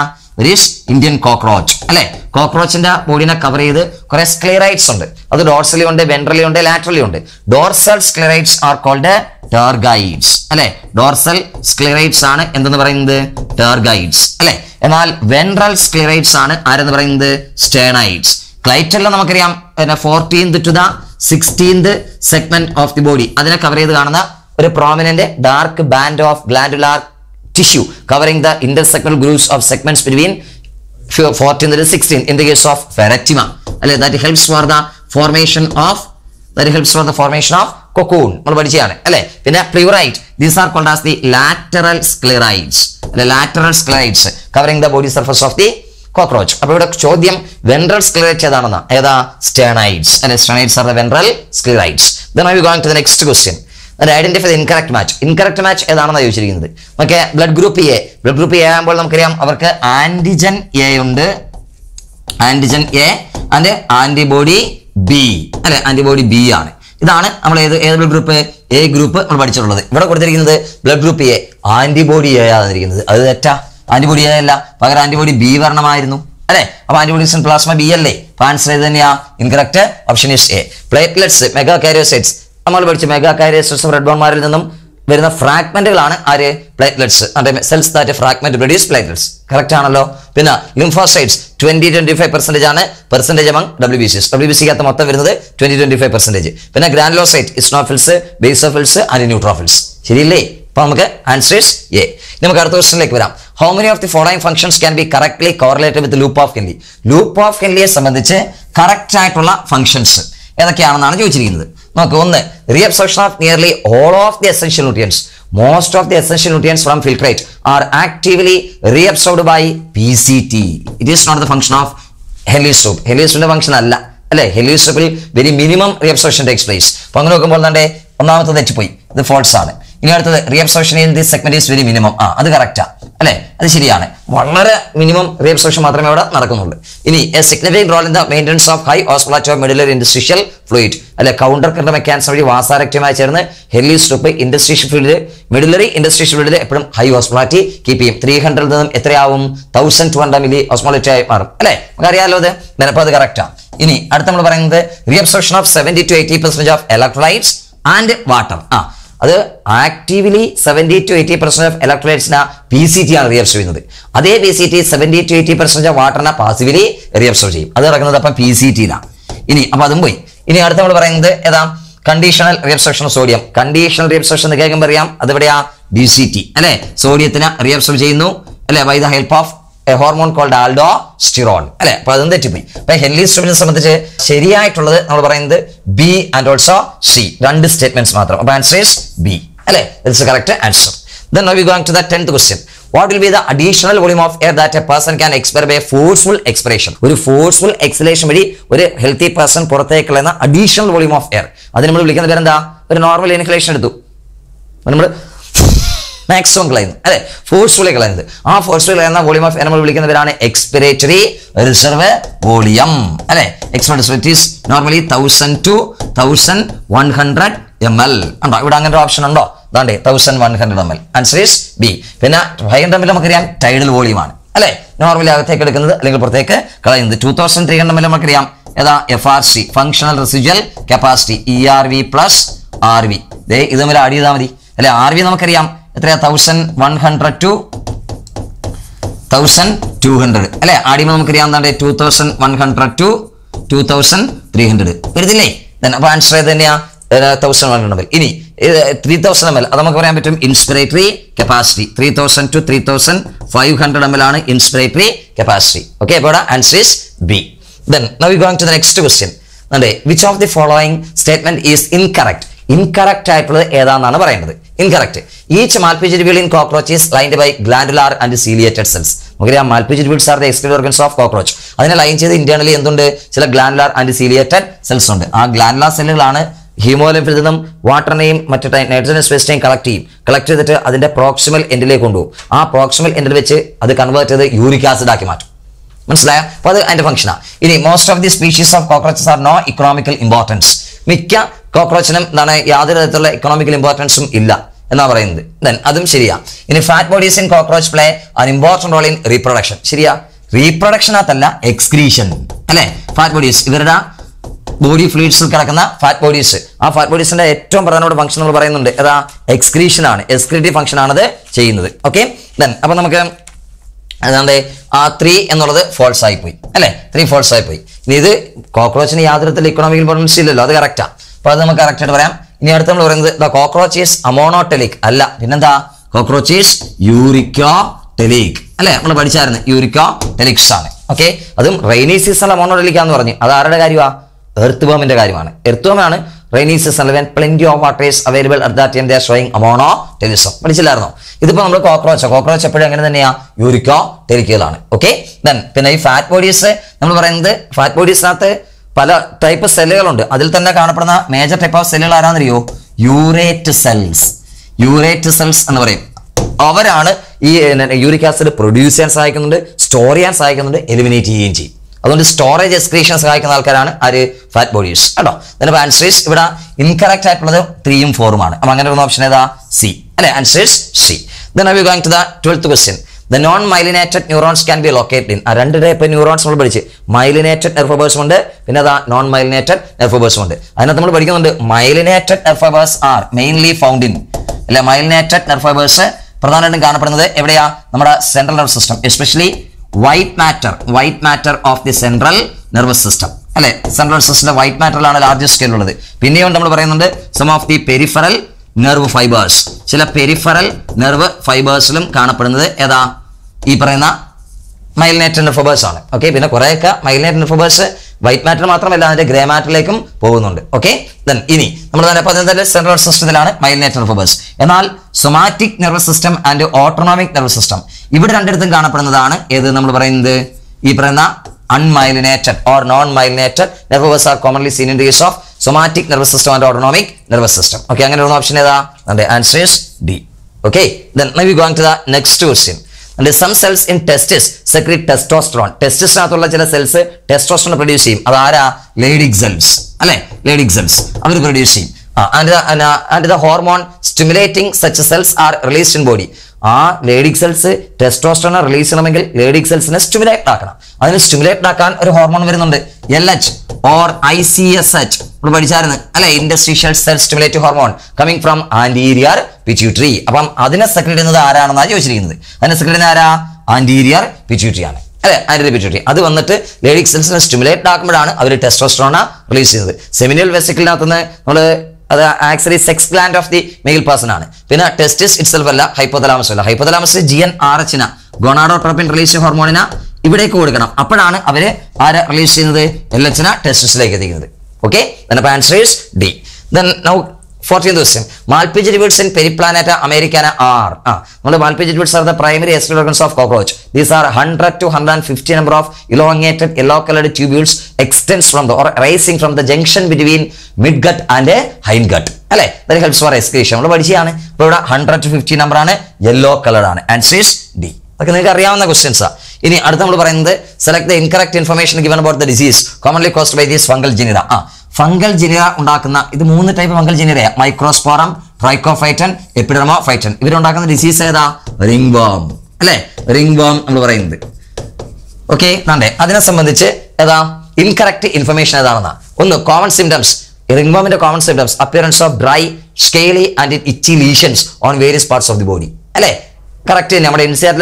this Indian cockroach അല്ലെ കോക്രോച്ചിന്റെ ബോഡിനെ കവർ ചെയ്ത് കുറെ സ്ക്ലിയറൈറ്റ്സ് ഉണ്ട് അത് ഡോർസലി ഉണ്ട് വെൻട്രലി ഉണ്ട് ലാറ്ററലി ഉണ്ട് dorsal sclerites are called tergites അല്ലെ ഡോർസൽ സ്ക്ലിയറൈറ്റ്സ് ആണ് എന്തെന്ന് പറയുന്നത് ടെർഗൈഡ്സ് അല്ലെ എന്നാൽ വെൻട്രൽ സ്ക്ലിയറൈറ്റ്സ് ആണ് ആരെന്ന് പറയുന്നത് സ്റ്റേണൈറ്റ്സ് ക്ലൈറ്റല്ല നമുക്കറിയാം പിന്നെ fourteenth to the sixteenth segment of the body അതിനെ കവർ ചെയ്ത് കാണുന്ന ഒരു prominent dark band of glandular tissue covering the intersectional grooves of segments between 14 and 16 in the case of ferritima. That helps for the formation of that helps for the formation of cocoon നമ്മൾ പഠിച്ചതാണ് അല്ലെ പിന്നെ pleurites these are called as the lateral sclerites അല്ലെ lateral sclerites covering the body surface of the cockroach അപ്പോൾ ഇവിടെ ചോദ്യം ventral sclerite ഏതാണെന്ന് ഏതാ സ്റ്റേണൈറ്റ്സ് അല്ലെ sternites are the ventral sclerites then I you going to the next question identify the incorrect match incorrect match ഏതാണെന്ന് ചോദിച്ചിരിക്കുന്നത് okay blood group A blood group A ആകുമ്പോൾ നമുക്കറിയാം അവർക്ക് ആന്റിജൻ എ ഉണ്ട് antigen A and antibody B അല്ലെ antibody B ആണ് ഇതാണ് നമ്മൾ ഏത് ഏത് ബ്ലഡ് ഗ്രൂപ്പ് എ ഗ്രൂപ്പ് നമ്മൾ പഠിച്ചിട്ടുള്ളത് ഇവിടെ കൊടുത്തിരിക്കുന്നത് blood group A antibody A ആണെന്നിരിക്കുന്നത് അത് തെറ്റാ ആന്റിബോഡി എ അല്ല പകരം ആന്റിബോഡി ബി വരണമായിരുന്നു അല്ലെ അപ്പൊ ആന്റിബോഡീസ് പ്ലാസ്മ ബി അല്ലേ ആൻസർ ഏത് തന്നെയാ incorrect option is A platelets megakaryocytes നമ്മൾ പഠിച്ച മെഗാ കാരിയസ് റെഡ് ബോൺമാരിൽ നിന്നും വരുന്ന ഫ്രാഗ്മെന്റുകളാണ് ആര് പ്ലേറ്റ്ലെറ്റ്സ് അതെ cells that fragment produce platelets correct ആണല്ലോ പിന്നെ lymphocytes twenty twenty five percentage ആണ് percentage among W B Cs W B സിക്കകത്ത് മൊത്തം വരുന്നത് ട്വന്റി ട്വന്റി ഫൈവ് പെർസെന്റേജ് പിന്നെ granulocyte eosinophils basophils and neutrophils ശരിയല്ലേ അപ്പൊ നമുക്ക് ആൻസേഴ്സ് എ നമുക്ക് അടുത്ത ക്വസ്റ്റിനിലേക്ക് വരാം how many of the following functions can be correctly correlated with loop of Henle loop of കെൻലിയെ സംബന്ധിച്ച് കറക്റ്റ് ആയിട്ടുള്ള ഫംഗ്ഷൻസ് ഏതൊക്കെയാണെന്നാണ് ചോദിച്ചിരിക്കുന്നത് നോക്ക് ഒന്ന് reabsorption of nearly all of the essential nutrients most of the essential nutrients from filtrate are actively reabsorbed by P C T it is not the function of Henle's loop ഹെലിസോപ്പിന്റെ function അല്ല അല്ലെ ഹെലിസോപ്പിൽ very minimum reabsorption takes place അപ്പോൾ അങ്ങനെ നോക്കുമ്പോൾ തന്നെ ഒന്നാമത്തെ തെറ്റിപ്പോയി ഇത് ഫോൾസ് ആണ് ഇനി അടുത്തത് reabsorption in this segment is very minimum ആ അത് കറക്റ്റാ അല്ലേ അത് ശരിയാണ് വളരെ മിനിമം വേവ് മാത്രമേ അവിടെ നടക്കുന്നുള്ളൂ ഇനി a significant role in the maintenance of high osmolarity medullary interstitial fluid അല്ലെ കൗണ്ടർ കറണ്ട് മെക്കാനിസം വഴി വാസാരക്റ്റമായി ചേർന്ന് ഹെല്ലി സ്ട്രിപ്പ് ഇൻഡസ്ട്രീഷ്യൽ ഫീൽഡിൽ മെഡിലറി ഇൻഡസ്ട്രീഷ്യൽ ഫീൽഡിൽ എപ്പോഴും ഹൈ ഓസ്മോളാറ്റി കീപ്പ് ചെയ്യും ത്രീ ഹൺഡ്രഡിൽ നിന്നും എത്രയാവും thousand two hundred milli osmolarity ആയി മാറും അല്ലേ നമുക്കറിയാലോ അത് നിനപ്പോൾ അത് കറക്റ്റാണ് ഇനി അടുത്ത് നമ്മൾ പറയുന്നത് reabsorption of seventy to eighty percent of electrolytes and water ആ അത് actively seventy to eighty percent of ഇലക്ട്രോലൈറ്റ്സിന് പി സി ടി ആണ് റിയബ്സർവ് ചെയ്യുന്നത് അതേ P C T seventy to eighty percent of വാട്ടറിനെ പാസിവിലി റിയബ്സർവ് ചെയ്യും അത് നടക്കുന്നത് അപ്പം പി സി ടിയിലാണ് ഇനി അപ്പം അതും പോയി ഇനി അടുത്ത നമ്മൾ പറയുന്നത് ഏതാ conditional of sodium conditional reabsorption എന്ന് കേൾക്കുമ്പോൾ അറിയാം അതെവിടെയാ ബി സി ടി അല്ലേ സോഡിയത്തിന് റിയബ്സർവ് ചെയ്യുന്നു അല്ലേ by the help of a hormone called aldosterone അല്ലെ അപ്പൊ അതും തെറ്റിപ്പോയി അപ്പൊ ഹെൻലി സ്ട്രിപ്പിനെ സംബന്ധിച്ച് ശരിയായിട്ടുള്ളത് നമ്മൾ പറയുന്നത് ബി ആൻഡ് ഓൾസോ സി രണ്ട് സ്റ്റേറ്റ്മെന്റ്സ് മാത്രം അപ്പൊ ആൻസർ ഈസ് ബി അല്ലെ it's correct answer then now we going to the 10th question what will be the additional volume of air that a person can expire by forceful expiration ഒരു forceful exhalation വഴി ഒരു healthy person പുറത്തേക്ക് കളയുന്ന additional volume of air അത് നമ്മൾ വിളിക്കുന്ന പേരെന്താ ഒരു നോർമൽ ഇൻഹലേഷൻ എടുത്തു നമ്മൾ മാക്സിമം കളയുന്നത് അല്ലെ ഫോഴ്സ്ഫുള്ളി കളയുന്നത് ആ ഫോഴ്സ്ഫുള്ളി കളയുന്ന വോളിയം ഓഫ് എനമൽ വിളിക്കുന്നവരാണ് എക്സ്പിറേറ്ററി റിസർവ് വോളിയം അല്ലെ എക്സ്പെൻസ് normally thousand to thousand one hundred M L ഉണ്ടോ ഇവിടെ അങ്ങനെ ഒരു ഓപ്ഷൻ ഉണ്ടോ അതാണ്ടേ thousand one hundred M L answer is B പിന്നെ ഫൈവ് ഹൺഡ്രഡ് എം എൽ നമുക്കറിയാം ടൈഡൽ ആണ് അല്ലെ നോർമലി അകത്തേക്ക് എടുക്കുന്നത് അല്ലെങ്കിൽ പുറത്തേക്ക് കളയുന്നത് two thousand three hundred M L നമുക്കറിയാം ഏതാ F R C functional residual capacity E R V plus R V ഇത് തമ്മിൽ ആഡ് ചെയ്താൽ മതി അല്ലെ ആർ വി നമുക്കറിയാം എത്രയാ thousand one hundred to thousand two hundred അല്ലേ ആദ്യമേ നമുക്കറിയാവുന്നതാണ് two thousand one hundred to two thousand three hundred വരുന്നില്ലേ അപ്പൊ ആൻസർ ഏത് തന്നെയാ തൗസൻഡ് വൺ ഹൺഡ്രഡ് ഇനി ത്രീ തൗസൻഡ് എം എൽ അത് നമുക്ക് പറയാൻ പറ്റും inspiratory capacity three thousand to three thousand five hundred M L ആണ് ഇൻസ്പിറേറ്ററി കപ്പാസിറ്റി ഓക്കെ അപ്പോൾ answer is B then now you going to the next question അതെ which of the following statement is incorrect incorrect ആയിട്ടുള്ളത് ഏതാണെന്നാണ് പറയുന്നത് incorrect each Malpighian tubule in cockroach is lined by glandular and ciliated cells നമുക്കറിയാം Malpighian tubules are the excretory organs of cockroach അതിനെ line ചെയ്ത് internally എന്തുണ്ട് ചില glandular and ciliated cells ഉണ്ട് ആ ഗ്ലാൻഡുലാർ സെല്ലുകളാണ് ഹീമോലിംഫിൽ നിന്നും വാട്ടറിനെയും മറ്റു നൈട്രജൻ സ്പേസിനെയും കളക്ട് ചെയ്യും കളക്ട് ചെയ്തിട്ട് അതിന്റെ പ്രോക്സിമൽ എൻഡിലേക്ക് കൊണ്ടുപോകും ആ പ്രോക്സിമൽ എൻഡിൽ വെച്ച് അത് കൺവേർട്ട് ചെയ്ത് യൂറിക് ആസിഡ് ആക്കി മാറ്റും മനസ്സിലായോ അപ്പൊ അത് അതിന്റെ ഫംഗ്ഷനാണ് ഇനി most of the species of cockroaches are no economical importance മിക്ക കോക്രോച്ചിനും എന്താണ് യാതൊരു തരത്തിലുള്ള ഇക്കണോമിക്കൽ ഇമ്പോർട്ടൻസും ഇല്ല എന്നാ പറയുന്നത് ദെൻ അതും ശരിയാ ഇനി fat bodies in cockroach play an important role in reproduction ശരിയാ റീപ്രൊഡക്ഷനകത്തല്ല എക്സ്ക്രീഷൻ അല്ലേ ഫാറ്റ് ബോഡീസ് ഇവരുടെ ബോഡി ഫ്ലൂയിഡ്സിൽ കിടക്കുന്ന ഫാറ്റ് ബോഡീസ് ആ ഫാറ്റ് ബോഡീസിന്റെ ഏറ്റവും പ്രധാനപ്പെട്ട ഫംഗ്ഷൻ നമ്മൾ പറയുന്നുണ്ട് ഏതാ എക്സ്ക്രീഷൻ ആണ് എക്സ്ക്രീറ്റീവ് ഫംഗ്ഷൻ അത് ചെയ്യുന്നത് ഓക്കെ ദെൻ അപ്പൊ നമുക്ക് അതാണ്ട് ആ ത്രീ എന്നുള്ളത് ഫോൾസ് ആയിപ്പോയി അല്ലേ ത്രീ ഫോൾസ് ആയിപ്പോയി ഇനി ഇത് കോക്രോച്ചിന് യാതൊരു ഇക്കണോമിക് ഇമ്പോർട്ടൻസ് ഇല്ലല്ലോ അത് കറക്റ്റാ അപ്പോൾ അത് നമുക്ക് കറക്റ്റായിട്ട് പറയാം ഇനി അടുത്ത് നമ്മൾ പറയുന്നത് ദ കോക്രോച്ചേസ് ഈസ് അമോണോട്ടെലിക് അല്ല പിന്നെന്താ കോക്രോച്ചേസ് യൂറിക്കോ ടെലീക് അല്ലേ നമ്മൾ പഠിച്ചായിരുന്നു യൂറിക്കോ ടെലിക്സ് ആണ് ഓക്കെ അതും റെയിനി സീസൺ മോണോടെലിക്ക എന്ന് പറഞ്ഞു അത് ആരുടെ കാര്യമാണ് എർത്ത് ബോമിന്റെ കാര്യമാണ് എർത്ത് ബോമാണ് rainy season when plenty of water's available at that time the showing ammonotelism പഠിച്ചില്ലായിരുന്നോ ഇതിപ്പോ നമ്മൾ കോക്രോച്ച് കോക്രോച്ച് എപ്പോഴും എങ്ങനെ തന്നെയാണ് യൂറിക്കോ ടെലിക്കുകളാണ് ഓക്കെ ദെൻ പിന്നെ ഈ ഫാറ്റ് ബോഡീസ് നമ്മൾ പറയുന്നത് ഫാറ്റ് ബോഡീസിനകത്ത് പല ടൈപ്പ് സെല്ലുകളുണ്ട് അതിൽ തന്നെ കാണപ്പെടുന്ന മേജർ ടൈപ്പ് ഓഫ് സെല്ലുകൾ ആരാന്നറിയോ യൂറേറ്റ് സെൽസ് യൂറേറ്റ് സെൽസ് എന്ന് പറയും അവരാണ് ഈ യൂറിക് ആസിഡ് പ്രൊഡ്യൂസ് ചെയ്യാൻ സഹായിക്കുന്നുണ്ട് സ്റ്റോർ ചെയ്യാൻ സഹായിക്കുന്നുണ്ട് എലിമിനേറ്റ് ചെയ്യുകയും ചെയ്യും അതുകൊണ്ട് സ്റ്റോറേജ് എക്സ്ക്രീഷൻ സഹായിക്കുന്ന ആൾക്കാരാണ് ആര് ഫാറ്റ് ബോഡീസ് കേട്ടോ എന്നിട്ട് ആൻസേഴ്സ് ഇവിടെ ഇൻകറക്റ്റ് ആയിട്ടുള്ളത് ത്രീയും ഫോറുമാണ് അപ്പൊ അങ്ങനെ ഒരു ഓപ്ഷൻ ഏതാ സി അല്ലെ answers C then I you going to the twelfth question the non myelinated neurons can be locate in ആ രണ്ട് ടൈപ്പ് ന്യൂറോൺസ് നമ്മൾ പഠിച്ച് മൈലിനേറ്റഡ് എർഫബേഴ്സ് ഉണ്ട് പിന്നെ അതാ നോൺ മൈലിനേറ്റഡ് എർഫബേഴ്സ് ഉണ്ട് അതിനകത്ത് നമ്മൾ പഠിക്കുന്നുണ്ട് myelinated fibres are mainly found in അല്ലെ മൈലിനേറ്റഡ് എർഫബേഴ്സ് പ്രധാനമായിട്ടും കാണപ്പെടുന്നത് എവിടെയാ നമ്മുടെ central nervous system especially white matter white matter of the central nervous system അല്ലെ സെൻട്രൽ സിസ്റ്റിന്റെ വൈറ്റ് മാറ്ററിലാണ് ലാർജസ്റ്റ് സ്കെയിലുള്ളത് പിന്നെയും നമ്മൾ പറയുന്നുണ്ട് some of the peripheral nerve fibres ചില പെരിഫറൽ നെർവ് ഫൈബേഴ്സിലും കാണപ്പെടുന്നത് ഏതാ ഈ പറയുന്ന ഇൻഫോബേഴ്സ് ആണ് ഓക്കെ പിന്നെ കുറേയൊക്കെ മൈൽനേറ്ററിൻ്റെ ഇൻഫോബേഴ്സ് വൈറ്റ് മാറ്റർ മാത്രമല്ല അതിന്റെ ഗ്രേ മാറ്ററിലേക്കും പോകുന്നുണ്ട് ഓക്കെ ദെൻ ഇനി നമ്മൾ തന്നെ പതിനെട്ടിലെ സെൻട്രൽ സിസ്റ്റത്തിലാണ് മൈൽനേറ്റർ ഇൻഫോബേഴ്സ് എന്നാൽ somatic nervous system and autonomic nervous system ഇവിടെ രണ്ടിടത്തും കാണപ്പെടുന്നതാണ് ഏത് നമ്മൾ പറയുന്നത് ഈ പറയുന്ന unmyelinated or non myelinated nervous are commonly seen in case of somatic nervous system and autonomic nervous system okay അങ്ങനെ ഓപ്ഷൻ ഏതാ answer D okay then we going to the next question and some cells in testis secrete testosterone ടെസ്റ്റിസിനകത്തുള്ള ചില cells testosterone produce ചെയ്യും അതാരാ Leydig cells അല്ലെ Leydig cells അവർ produce ചെയ്യും and the hormone stimulating such cells are released in body ആ Leydig cells ടെസ്റ്റോസ്റ്റോണ release ചെയ്യണമെങ്കിൽ Leydig സെൽസിനെ സ്റ്റിമുലേറ്റ് ആക്കണം അതിന് സ്റ്റിമുലേറ്റ് ആക്കാൻ ഒരു ഹോർമോൺ വരുന്നുണ്ട് L H or I C S H നമ്മൾ പഠിച്ചായിരുന്നു അല്ലെ interstitial cell stimulate hormone coming from anterior pituitary അപ്പം അതിനെ സെക്രട്ട് ചെയ്യുന്നത് ആരാണെന്നാണ് ചോദിച്ചിരിക്കുന്നത് അതിനെ സെക്രട്ട് ചെയ്യുന്നത് ആരാ ആന്റീരിയർ പിച്യൂട്രി ആണ് അല്ലെ ആന്റീരിയർ പിച്യൂട്രി അത് വന്നിട്ട് ലേഡിക് സെൽസിനെ സ്റ്റിമുലേറ്റ് ആക്കുമ്പോഴാണ് അവർ ടെസ്റ്റോസ്റ്റോണ റിലീസ് ചെയ്യുന്നത് വെസിക്കലിനകത്ത് നിന്ന് നമ്മൾ അത് actually sex gland of the male person ആണ് പിന്നെ ടെസ്റ്റിസ് ഇറ്റ്സെൽഫ് അല്ല ഹൈപ്പോതലാമസ് അല്ല ഹൈപ്പോതലാമസ് ജി എൻ ആർ എച്ചിന ഗോണാഡോട്രോപ്പിൻ റിലീസ് ഹോർമോണിന ഇവിടേക്ക് കൊടുക്കണം അപ്പോഴാണ് അവരെ ആരെ റിലീസ് ചെയ്യുന്നത് എൽ എച്ച് ടെസ്റ്റിസിലേക്ക് എത്തിക്കുന്നത് okay answer is D then now fourteen question Malpighian ലിവിഡ്സ് ഇൻ പെരിപ്ലാനറ്റ അമേരിക്കാന ആർ ആ നമ്മൾ മാൽപിജ് ലിവിഡ്സ് ആർ ദ പ്രൈമറി എസ്റ്റൽ of cockroach these are hundred to hundred and fifty number of elongated yellow coloured tubules extends from the or rising from the junction between mid gut and hind gut അല്ലെ that helps for excretion നമ്മൾ പഠിച്ചതാണ് അപ്പോൾ ഇവിടെ hundred to fifty number ആണ് yellow colour ആണ് answer D അതൊക്കെ നിങ്ങൾക്ക് അറിയാവുന്ന ക്വസ്റ്റ്യൻസാണ് ഇനി അടുത്ത നമ്മൾ പറയുന്നത് select the incorrect information given about the disease commonly caused by these fungal genera ആ ഫംഗൽ ജനിത ഉണ്ടാക്കുന്ന ഇത് മൂന്ന് ടൈപ്പ് ഫംഗൽ ജനിതയാണ് മൈക്രോസ്പോറം ട്രൈക്കോഫൈറ്റൻ എപ്പിഡർമോ ഫൈറ്റൻ ഇവരുണ്ടാക്കുന്ന ഡിസീസ് ഏതാ റിംഗ് ബോം അല്ലേ റിംഗ് ബോം നമ്മൾ പറയുന്നത് ഓക്കെ നണ്ടേ അതിനെ സംബന്ധിച്ച് ഏതാ ഇൻകറക്റ്റ് ഇൻഫർമേഷൻ ഏതാണെന്നാ ഒന്ന് കോമൺ സിംറ്റംസ് റിംഗ് ബോമിന്റെ common symptoms appearance of dry scaly and itchy lesions on various parts of the body അല്ലേ കറക്റ്റ് നമ്മുടെ എൻ സി ആർ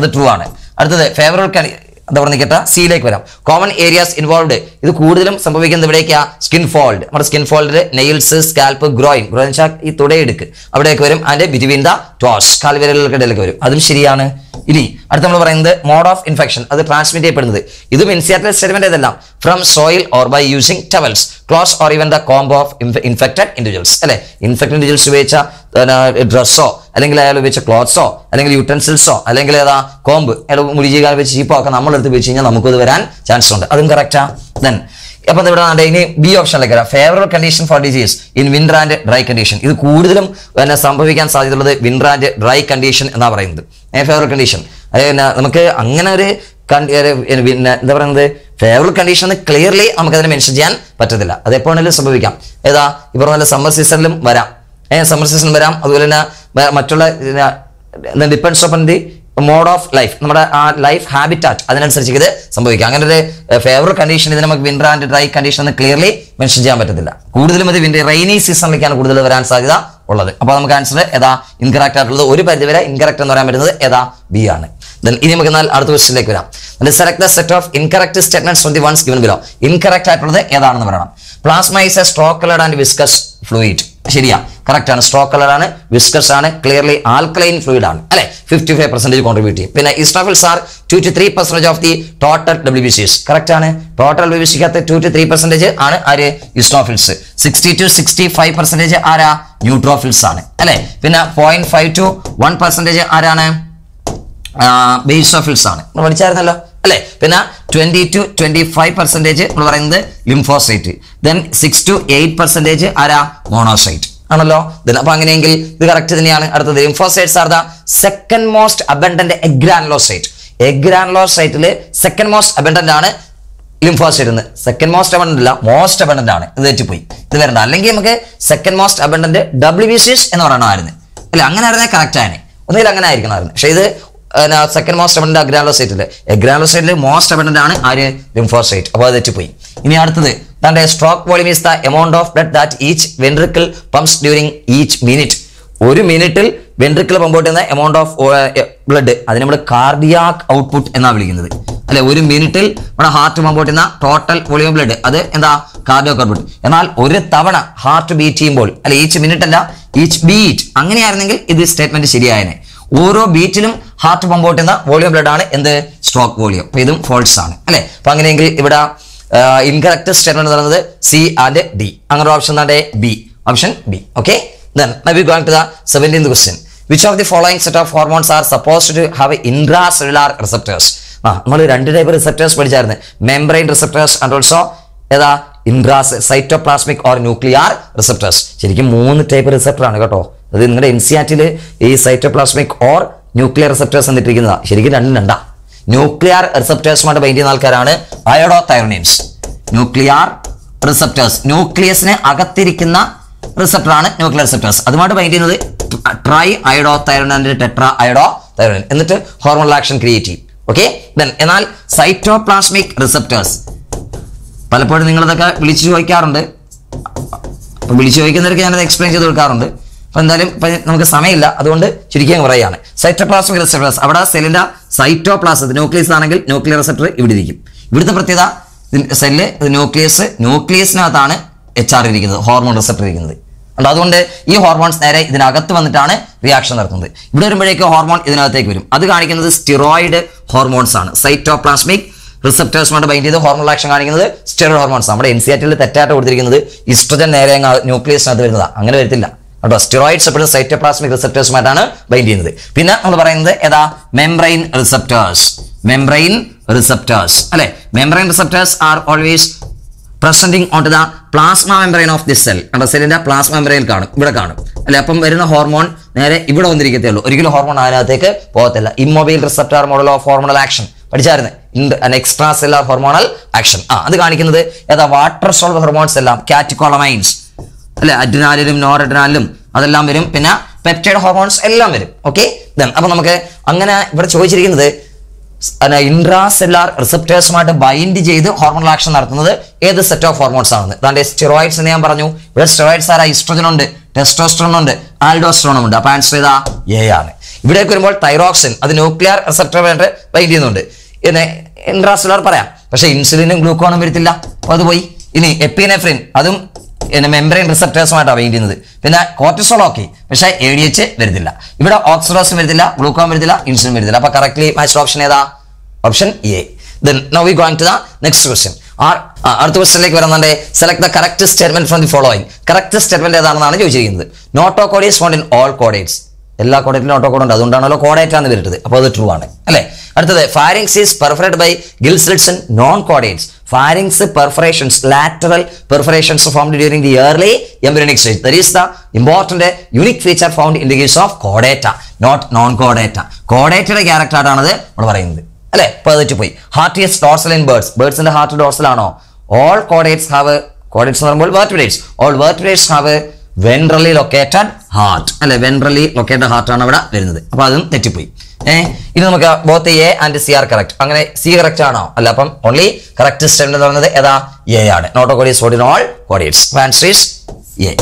അത് ട്രൂ ആണ് അടുത്തത് ഫേവറബിൾ കണി എന്താ പറഞ്ഞ കേട്ടാ സിയിലേക്ക് വരാം കോമൺ ഏരിയാസ് ഇൻവോൾവ്ഡ് ഇത് കൂടുതലും സംഭവിക്കുന്നത് ഇവിടേക്കാ സ്കിൻ ഫോൾഡ് നമ്മുടെ skin fold nails scalp groin groin ഈ തുടയെടുക്ക് അവിടേക്ക് വരും അതിന്റെ ബിറ്റ്വീൻ ദ ടോസ് കാൽവിരലുകൾക്ക് ഇടയിലേക്ക് വരും അതും ശരിയാണ് ഇനി അടുത്ത നമ്മൾ പറയുന്നത് മോഡ് ഓഫ് ഇൻഫെക്ഷൻ അത് ട്രാൻസ്മിറ്റ് ചെയ്യപ്പെടുന്നത് ഇതും ഇൻസിയാറ്റൽ സ്റ്റേറ്റ്മെന്റ് ഇതെല്ലാം from soil or by using towels clothes or even the comb of infected individuals അല്ലെ ഇൻഫെക്റ്റഡ് ഇൻഡിവിജ്വൽസ് ഉപയോഗിച്ച ഡ്രസ്സോ അല്ലെങ്കിൽ അയാൾ വെച്ച ക്ലോത്ത്സോ അല്ലെങ്കിൽ യുട്ടൻസിൽസോ അല്ലെങ്കിൽ ഏതാ കോമ്പ് അയാൾ മുരിജീകാൽ വെച്ച് ചീപ്പോ ഒക്കെ നമ്മളെടുത്ത് വെച്ച് കഴിഞ്ഞാൽ നമുക്കത് വരാൻ ചാൻസ് ഉണ്ട് അതും കറക്റ്റാ ദെൻ അപ്പൊ ഇവിടെ നമ്മുടെ ഇനി ബി ഓപ്ഷനിലേക്ക് വരാം favourable condition for disease in winter and dry condition ഇത് കൂടുതലും പിന്നെ സംഭവിക്കാൻ സാധ്യതയുള്ളത് വിൻഡർ ആൻഡ് ഡ്രൈ കണ്ടീഷൻ എന്നാ പറയുന്നത് ഫേവറബിൾ കണ്ടീഷൻ അതായത് നമുക്ക് അങ്ങനെ ഒരു പിന്നെ എന്താ പറയുന്നത് ഫേവറബിൾ കണ്ടീഷൻ എന്ന് ക്ലിയർലി അതിനെ മെൻഷൻ ചെയ്യാൻ പറ്റത്തില്ല അത് എപ്പോഴാണെങ്കിലും സംഭവിക്കാം ഏതാ ഈ പറഞ്ഞ സമ്മർ സീസണിലും വരാം സമ്മർ സീസൺ വരാം അതുപോലെ തന്നെ മറ്റുള്ള depends upon the mode of life നമ്മുടെ ആ ലൈഫ് ഹാബിറ്റാറ്റ് അതിനനുസരിച്ച് ഇത് സംഭവിക്കുക അങ്ങനെ ഒരു ഫേവർ കണ്ടീഷൻ ഇത് നമുക്ക് വിന്റർ ആൻഡ് ഡ്രൈ കണ്ടീഷൻ എന്ന് ക്ലിയർലി മെൻഷൻ ചെയ്യാൻ പറ്റത്തില്ല കൂടുതലും ഇത് വിന്റർ റെയിനി സീസണിലേക്കാണ് കൂടുതൽ വരാൻ സാധ്യത ഉള്ളത് അപ്പോൾ നമുക്ക് ആൻസർ ഏതാ ഇൻകറക്റ്റ് ആയിട്ടുള്ളത് ഒരു പരിധിവരെ ഇൻകറക്റ്റ് എന്ന് പറയാൻ പറ്റുന്നത് ഏതാ ബി ആണ് ദെൻ ഇനി നമുക്ക് എന്നാൽ അടുത്ത ക്വസ്റ്റിലേക്ക് വരാം select the set of incorrect statements of the ones given below incorrect ആയിട്ടുള്ളത് ഏതാണെന്ന് പറയണം plasma is a straw coloured and viscous fluid ശരിയാ കറക്റ്റ് ആണ് സ്ട്രോക്ക് കളർ ആണ് വിസ്കസ് ആണ് ക്ലിയർലി ആൽക്ലൈൻ ഫ്ലൂയിഡ് ആണ് അല്ലെ ഫിഫ്റ്റി ഫൈവ് പെർസെന്റേജ് കോൺട്രിബ്യൂട്ട് ചെയ്യും പിന്നെ ഇസ്ട്രഫിൽസ് are two to three percentage of the total W B Cs correct ആണ് ടോട്ടൽ ഡബ്ല്യു ബി സിക്കകത്ത് ടു ടു ത്രീ പെർസെന്റേജ് ആണ് ആര് ഇസ്ട്രോഫിൽസ് sixty to sixty five percentage ആരാ ന്യൂട്രോഫിൽസ് ആണ് അല്ലെ പിന്നെ point five to one percentage ആരാണ് ബേസോഫിൽസ് ആണ് നമ്മൾ പഠിച്ചായിരുന്നല്ലോ അല്ലെ പിന്നെ twenty to twenty five percentage എന്ന് പറയുന്നത് lymphocyte then six to eight percentage ആരാ മോണോസൈറ്റ് ആണല്ലോ അപ്പൊ അങ്ങനെയെങ്കിൽ ഇത് കറക്റ്റ് തന്നെയാണ് അടുത്തത് lymphocytes are the second most abundant agranulocyte എഗ്രാൻലോസൈറ്റിൽ സെക്കൻഡ് മോസ്റ്റ് അബൻഡന്റ് ആണ് ലിംഫോസൈറ്റ് എന്ന് സെക്കൻഡ് മോസ്റ്റ് അബൻഡന്റ് അല്ല മോസ്റ്റ് അബൻഡന്റ് ആണ് ഇത് തെറ്റിപ്പോയി ഇത് വരണ്ട അല്ലെങ്കിൽ നമുക്ക് second most abundant W B Cs എന്ന് പറയണമായിരുന്നു അല്ല അങ്ങനെ ആയിരുന്നേ കറക്റ്റ് ആയിരുന്നു ഒന്നുകിൽ അങ്ങനെ ആയിരിക്കണമായിരുന്നു പക്ഷേ ഇത് സെക്കൻഡ് മോസ്റ്റ് അബൻഡന്റ് അഗ്രാലോസൈറ്റ് അല്ലേ എഗ്രാലോസൈറ്റിൽ മോസ്റ്റ് അബണ്ടന്റ് ആണ് ആര് ലിംഫോസൈറ്റ് അപ്പോൾ അത് തെറ്റിപ്പോയി ഇനി അടുത്തത് തന്റെ stroke volume is the amount of blood that each ventricle pumps during each minute ഒരു മിനിറ്റിൽ വെൻട്രിക്കിൾ പമ്പോട്ട് ചെയ്യുന്ന എമൗണ്ട് ഓഫ് ബ്ലഡ് അതിന് നമ്മൾ കാർഡിയാക് ഔട്ട്പുട്ട് എന്നാണ് വിളിക്കുന്നത് അല്ലെ ഒരു മിനിറ്റിൽ നമ്മുടെ ഹാർട്ട് പമ്പോട്ട് ചെയ്യുന്ന ടോട്ടൽ വോളിയം ബ്ലഡ് അത് എന്താ കാർഡിയാക് ഔട്ട്പുട്ട് എന്നാൽ ഒരു തവണ ഹാർട്ട് ബീറ്റ് ചെയ്യുമ്പോൾ അല്ലെ ഈച്ച് മിനിറ്റ് അല്ല ഈച്ച് ബീറ്റ് അങ്ങനെയായിരുന്നെങ്കിൽ ഇത് സ്റ്റേറ്റ്മെന്റ് ശരിയായനെ ഓരോ ബീറ്റിലും ഹാർട്ട് പമ്പ് ഔട്ട് ചെയ്യുന്ന വോളിയം ബ്ലഡ് ആണ് എന്ത് സ്ട്രോക്ക് വോളിയം അപ്പൊ ഇതും ഫോൾസ് ആണ് അല്ലേ അപ്പൊ അങ്ങനെയെങ്കിൽ ഇവിടെ ഇൻകറക്റ്റ് സ്റ്റേറ്റ്മെന്റ് പറയുന്നത് സി ആൻഡ് ഡി അങ്ങനെ ഓപ്ഷൻ തന്നെ B option B okay then we going to the question which of the following set of hormones are suppose to have intracellular receptors ആ നമ്മൾ രണ്ട് ടൈപ്പ് റിസപ്റ്റേഴ്സ് പഠിച്ചായിരുന്നു membrane receptors and also ഏതാ intra cytoplasmic or nuclear receptors ശരിക്കും മൂന്ന് type receptor ആണ് കേട്ടോ അത് നിങ്ങളുടെ എൻ സി ആറ്റിൽ ഈ സൈറ്റോപ്ലാസ്മിക് ഓർ ന്യൂക്ലിയർ റിസപ്റ്റേഴ്സ് എന്നിട്ടിരിക്കുന്നതാണ് ശരിക്കും രണ്ടും രണ്ടാ ന്യൂക്ലിയർ റിസപ്റ്റേഴ്സുമായിട്ട് ബൈൻഡ് ചെയ്യുന്ന ആൾക്കാരാണ് അയോഡോ തൈറോണിയംസ് ന്യൂക്ലിയർ റിസപ്റ്റേഴ്സ് ന്യൂക്ലിയസിന് അകത്തിരിക്കുന്ന റിസപ്റ്ററാണ് ന്യൂക്ലിയർ റിസപ്റ്റേഴ്സ് അതുമായിട്ട് ബൈൻഡ് ചെയ്യുന്നത് ട്രൈ അയോഡോ തൈറോണിൻ്റെ ടെട്രാ അയോഡോ തൈറോണിൻ എന്നിട്ട് ഹോർമോൺ ആക്ഷൻ ക്രിയേറ്റ് ചെയ്യും ഓക്കെ ദെൻ എന്നാൽ സൈറ്റോപ്ലാസ്മിക് റിസപ്റ്റേഴ്സ് പലപ്പോഴും നിങ്ങളതൊക്കെ വിളിച്ചു ചോദിക്കാറുണ്ട് വിളിച്ചു ചോദിക്കുന്നവർക്ക് ഞാനത് എക്സ്പ്ലെയിൻ ചെയ്ത് കൊടുക്കാറുണ്ട് അപ്പം എന്തായാലും നമുക്ക് സമയമില്ല അതുകൊണ്ട് ചുരുക്കിയാൽ പറയുകയാണ് സൈറ്റോപ്ലാസ്മിക് റിസപ്റ്റേഴ്സ് അവിടെ സെല്ലിൻ്റെ സൈറ്റോപ്ലാസ്റ്റ് ന്യൂക്ലിയസ് ആണെങ്കിൽ ന്യൂക്ലിയർ റിസപ്റ്റർ ഇവിടെ ഇരിക്കും ഇവിടുത്തെ പ്രത്യേകത സെല്ല് ന്യൂക്ലിയസ് ന്യൂക്ലിയസിനകത്താണ് എച്ച് ആർ ഇരിക്കുന്നത് ഹോർമോൺ റിസപ്റ്റർ ഇരിക്കുന്നത് അല്ല അതുകൊണ്ട് ഈ ഹോർമോൺസ് നേരെ ഇതിനകത്ത് വന്നിട്ടാണ് റിയാക്ഷൻ നടത്തുന്നത് ഇവിടെ വരുമ്പോഴേക്ക് ഹോർമോൺ ഇതിനകത്തേക്ക് വരും അത് കാണിക്കുന്നത് സ്റ്റിറോയിഡ് ഹോർമോൺസ് ആണ് സൈറ്റോപ്ലാസ്മിക് റിസപ്റ്റേഴ്സിനോട് ബൈൻഡ് ചെയ്ത് ഹോർമോൺ റിയാക്ഷൻ കാണിക്കുന്നത് സ്റ്റിറോയിഡ് ഹോർമോൺസ് നമ്മുടെ എൻ സി ആറ്റിൽ തെറ്റായിട്ട് കൊടുത്തിരിക്കുന്നത് ഇസ്ട്രജൻ നേരെ ന്യൂക്ലിയസിനകത്ത് വരുന്നതാണ് അങ്ങനെ വരത്തില്ല കേട്ടോ സ്റ്റിറോയിഡ്സ് എപ്പോഴും സൈറ്റോപ്ലാസ്മിക് റിസപ്റ്റേഴ്സുമായിട്ടാണ് ബൈൻഡ് ചെയ്യുന്നത് പിന്നെ നമ്മൾ പറയുന്നത് ഏതാ മെംബ്രെയിൻ റിസപ്റ്റേഴ്സ് മെംബ്രെയിൻ റിസപ്റ്റേഴ്സ് അല്ലെ membrane receptors are always presenting on to the plasma membrane of the cell നമ്മുടെ സെല്ലിന്റെ പ്ലാസ്മ മെംബ്രെയിൻ കാണും ഇവിടെ കാണും അല്ലെ അപ്പം വരുന്ന ഹോർമോൺ നേരെ ഇവിടെ വന്നിരിക്കത്തേ ഉള്ളൂ ഒരിക്കലും ഹോർമോൺ അതിനകത്തേക്ക് പോകത്തില്ല immobile receptor model of hormonal action പഠിച്ചായിരുന്നു in extracellular hormonal action ആ അത് കാണിക്കുന്നത് ഏതാ വാട്ടർ സോൾവ് ഹോർമോൺസ് എല്ലാം കാറ്റിക്കോളമൈൻസ് അല്ലെ അഡ്രിനാലിലും നോർ അഡ്രിനാലിലും അതെല്ലാം വരും പിന്നെ പെപ്റ്റൈഡ് ഹോർമോൺസ് എല്ലാം വരും ഓക്കെ ദെൻ അപ്പൊ നമുക്ക് അങ്ങനെ ഇവിടെ ചോദിച്ചിരിക്കുന്നത് ഇൻട്രാ സെല്ലാർ റിസപ്റ്റേഴ്സുമായിട്ട് ബൈൻഡ് ചെയ്ത് ഹോർമോണൽ ആക്ഷൻ നടത്തുന്നത് ഏത് സെറ്റ് ഓഫ് ഹോർമോൺസ് ആണ് താണ്ടെ സ്റ്റിറോയിഡ്സ് എന്ന് ഞാൻ പറഞ്ഞു ഇവിടെ സ്റ്റിറോയിഡ്സ് ആരാ ഇസ്ട്രജൻ ഉണ്ട് ടെസ്റ്റോസ്ട്രോൺ ഉണ്ട് ആൽഡോസ്ട്രോണും ഉണ്ട് അപ്പൊ ആൻസർ ഏതാ എ ആണ് ഇവിടേക്ക് വരുമ്പോൾ തൈറോക്സിൻ അത് ന്യൂക്ലിയർ റിസപ്റ്ററുമായിട്ട് ബൈൻഡ് ചെയ്യുന്നുണ്ട് പിന്നെ ഇൻട്രാ സെല്ലാർ പറയാം പക്ഷെ ഇൻസുലിനും ഗ്ലൂക്കോണും വരത്തില്ല അത് പോയി ഇനി എപ്പിനെഫ്രിൻ അതും മെംബ്രെയിൻ റിസപ്റ്റേഴ്സുമായിട്ടാണ് വെയിൻ ചെയ്യുന്നത് പിന്നെ കോർട്ടിസോൾ ഓക്കെ പക്ഷേ എ ഡി എച്ച് വരുന്നില്ല ഇവിടെ ഓക്സിഡോസിൻ വരുന്നില്ല ഗ്ലൂക്കോൺ വരുന്നില്ല ഇൻസുലിൻ വരുന്നില്ല അപ്പോൾ കറക്റ്റ്ലി മൈസ്റ്റ് ഓപ്ഷൻ ഏതാ option A then now we going to the next question അടുത്ത ക്വസ്റ്റ്യനിലേക്ക് വരുന്നുണ്ട് select the correct statement from the following correct statement ഏതാണെന്നാണ് ചോദിച്ചിരിക്കുന്നത് നോട്ടോ കോഡിയസ് ഫോണ്ട് ഇൻ ഓൾ കോഡേറ്റ്സ് എല്ലാ കോഡേറ്റിലും ഓട്ടോ കോഡ് ഉണ്ട് അതുകൊണ്ടാണല്ലോ ആണ് വരുന്നത് അപ്പോൾ അത് ട്രൂ ആണ് അല്ലേ അടുത്തത് pharynx is പെർഫറേറ്റ് by Gill and non chordates pharynx perforations lateral perforations formed during the yearly embryonic stage there is the important unique feature found in the case of കോഡേറ്റ not known കോഡേറ്റ കോഡേറ്റയുടെ character നമ്മൾ പറയുന്നത് അല്ലേ അപ്പോൾ അത് പോയി heart is dorsal in birds ബേർഡ്സിന്റെ heart ഡോർസലാണോ all chordates have chordates എന്ന് പറയുമ്പോൾ വേർട്ട്ബ്രേറ്റ്സ് all വേർട്ട്ബ്രേറ്റ്സ് have ventrally located heart അല്ലെ ventrally located heart ആണ് അവിടെ വരുന്നത് അപ്പൊ അതും തെറ്റിപ്പോയി ഏഹ് ഇത് നമുക്ക് both A and C are correct അങ്ങനെ സി കറക്റ്റ് ആണോ അല്ല അപ്പം ഓൺലി കറക്റ്റ് സ്റ്റെൻഡ് എന്ന് പറയുന്നത് ഏതാ എ ആണ് നോട്ട് കോഡീസ് ഓർഡിനോൾ കോഡീസ് ഫാൻസീസ് എ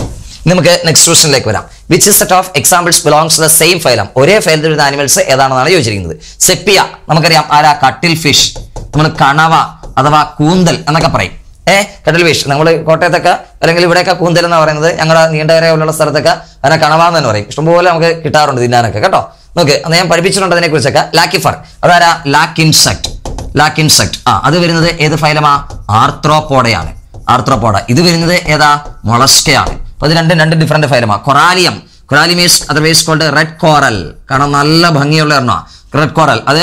നമുക്ക് നെക്സ്റ്റ് ക്വസ്റ്റിനിലേക്ക് വരാം which set of examples belongs to the same phylum ഒരേ ഫൈലത്തിൽ വരുന്ന ആനിമൽസ് ഏതാണെന്നാണ് ചോദിച്ചിരിക്കുന്നത് സെപ്പിയ നമുക്കറിയാം ആരാ കട്ടിൽ ഫിഷ് നമ്മൾ കണവ അഥവാ കൂന്തൽ എന്നൊക്കെ പറയും ഏഹ് കടൽ ഫിഷ് നമ്മൾ കോട്ടയത്തൊക്കെ അല്ലെങ്കിൽ ഇവിടെയൊക്കെ കൂന്തൽ എന്ന് പറയുന്നത് ഞങ്ങളുടെ ഉള്ള സ്ഥലത്തൊക്കെ അതിനെ കണവാന്ന് തന്നെ പറയും ഇഷ്ടംപോലെ നമുക്ക് കിട്ടാറുണ്ട് തിന്നാനൊക്കെ കേട്ടോ നോക്ക് അന്ന് ഞാൻ പഠിപ്പിച്ചിട്ടുണ്ട് അതിനെ കുറിച്ചൊക്കെ ലാക്കിഫർ അതാരാ ലാക്ക് ഇൻസെക്ട് ലാക്ക് ഇൻസെക്ട് ആ അത് വരുന്നത് ഏത് ഫൈലമാ ആർത്രോപോഡയാണ് ആർത്രോപോഡ ഇത് വരുന്നത് ഏതാ മൊളസ്കയാണ് അപ്പൊ ഇത് രണ്ട് രണ്ട് ഡിഫറെന്റ് ഫൈലമാ Corallium Corallium is otherwise called red coral കാരണം നല്ല ഭംഗിയുള്ള എണ്ണ റെഡ് കോറൽ അത്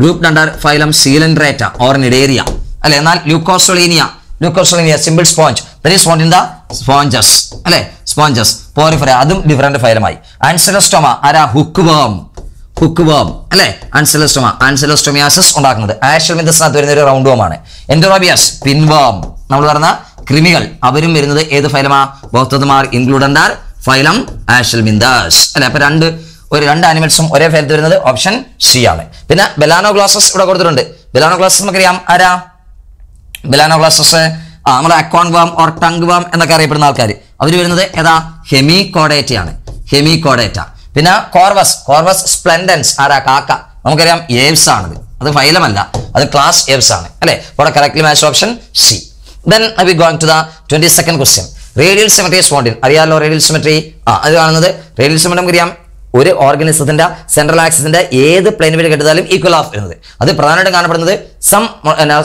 group under phylum Coelenterata Cnidaria അല്ലെ എന്നാൽ ല്യൂക്കോസൊളീനിയ ലൂക്കോസ്ട്രീമിയ simple sponge that is in the sponges അല്ലെ സ്പോഞ്ചസ് പോറിഫറ അതും ഡിഫറെന്റ് ഫൈലമായി ആൻസലസ്റ്റോമ ആരാ ഹുക്ക് വേം ഹുക്ക് വേം അല്ലെ ആൻസലസ്റ്റോമ ആൻസലസ്റ്റോമിയാസിസ് ഉണ്ടാക്കുന്നത് ആഷൽ മിന്തസിനകത്ത് വരുന്ന ഒരു റൗണ്ട് ആണ് എൻഡോറോബിയസ് പിൻബോം നമ്മൾ പറഞ്ഞ ക്രിമികൾ അവരും വരുന്നത് ഏത് ഫൈലമാ ബോത്തതുമാർ included are phylum Aschelminthes അല്ലെ അപ്പൊ രണ്ട് ഒരു രണ്ട് ആനിമൽസും ഒരേ ഫൈലത്ത് വരുന്നത് ഓപ്ഷൻ സി ആണ് പിന്നെ ബെലാനോ ഗ്ലാസസ് ഇവിടെ കൊടുത്തിട്ടുണ്ട് ബെലാനോ ഗ്ലാസസ് നമുക്കറിയാം ആരാ ബിലാനോബ്ലാസ്റ്റസ് നമ്മുടെ acorn worm or tongue worm എന്നൊക്കെ അറിയപ്പെടുന്ന ആൾക്കാർ അവർ വരുന്നത് ഏതാ ഹെമി കോഡേറ്റയാണ് ആണ് ഹെമി കോഡേറ്റ പിന്നെ കോർവസ് കോർവസ് സ്പ്ലെൻഡൻസ് ആരാ കാക്ക നമുക്കറിയാം ഏവ്സ് ആണത് അത് ഫൈലമല്ല അത് ക്ലാസ് ഏവ്സ് ആണ് അല്ലേ ഇവിടെ correctly match option C then we going to the twenty second question radial symmetry സ്പോണ്ടിൻ അറിയാമല്ലോ റേഡിയൽ സിമെട്രി ആ അത് കാണുന്നത് റേഡിയൽ സിമെട്രി നമുക്കറിയാം ഒരു ഓർഗനിസത്തിന്റെ സെൻട്രൽ ആക്സിന്റെ ഏത് പ്ലെയിൻ വേവ് കെട്ടിയാലും ഈക്വൽ ഓഫ് വരുന്നത് അത് പ്രധാനമായിട്ടും കാണപ്പെടുന്നത് some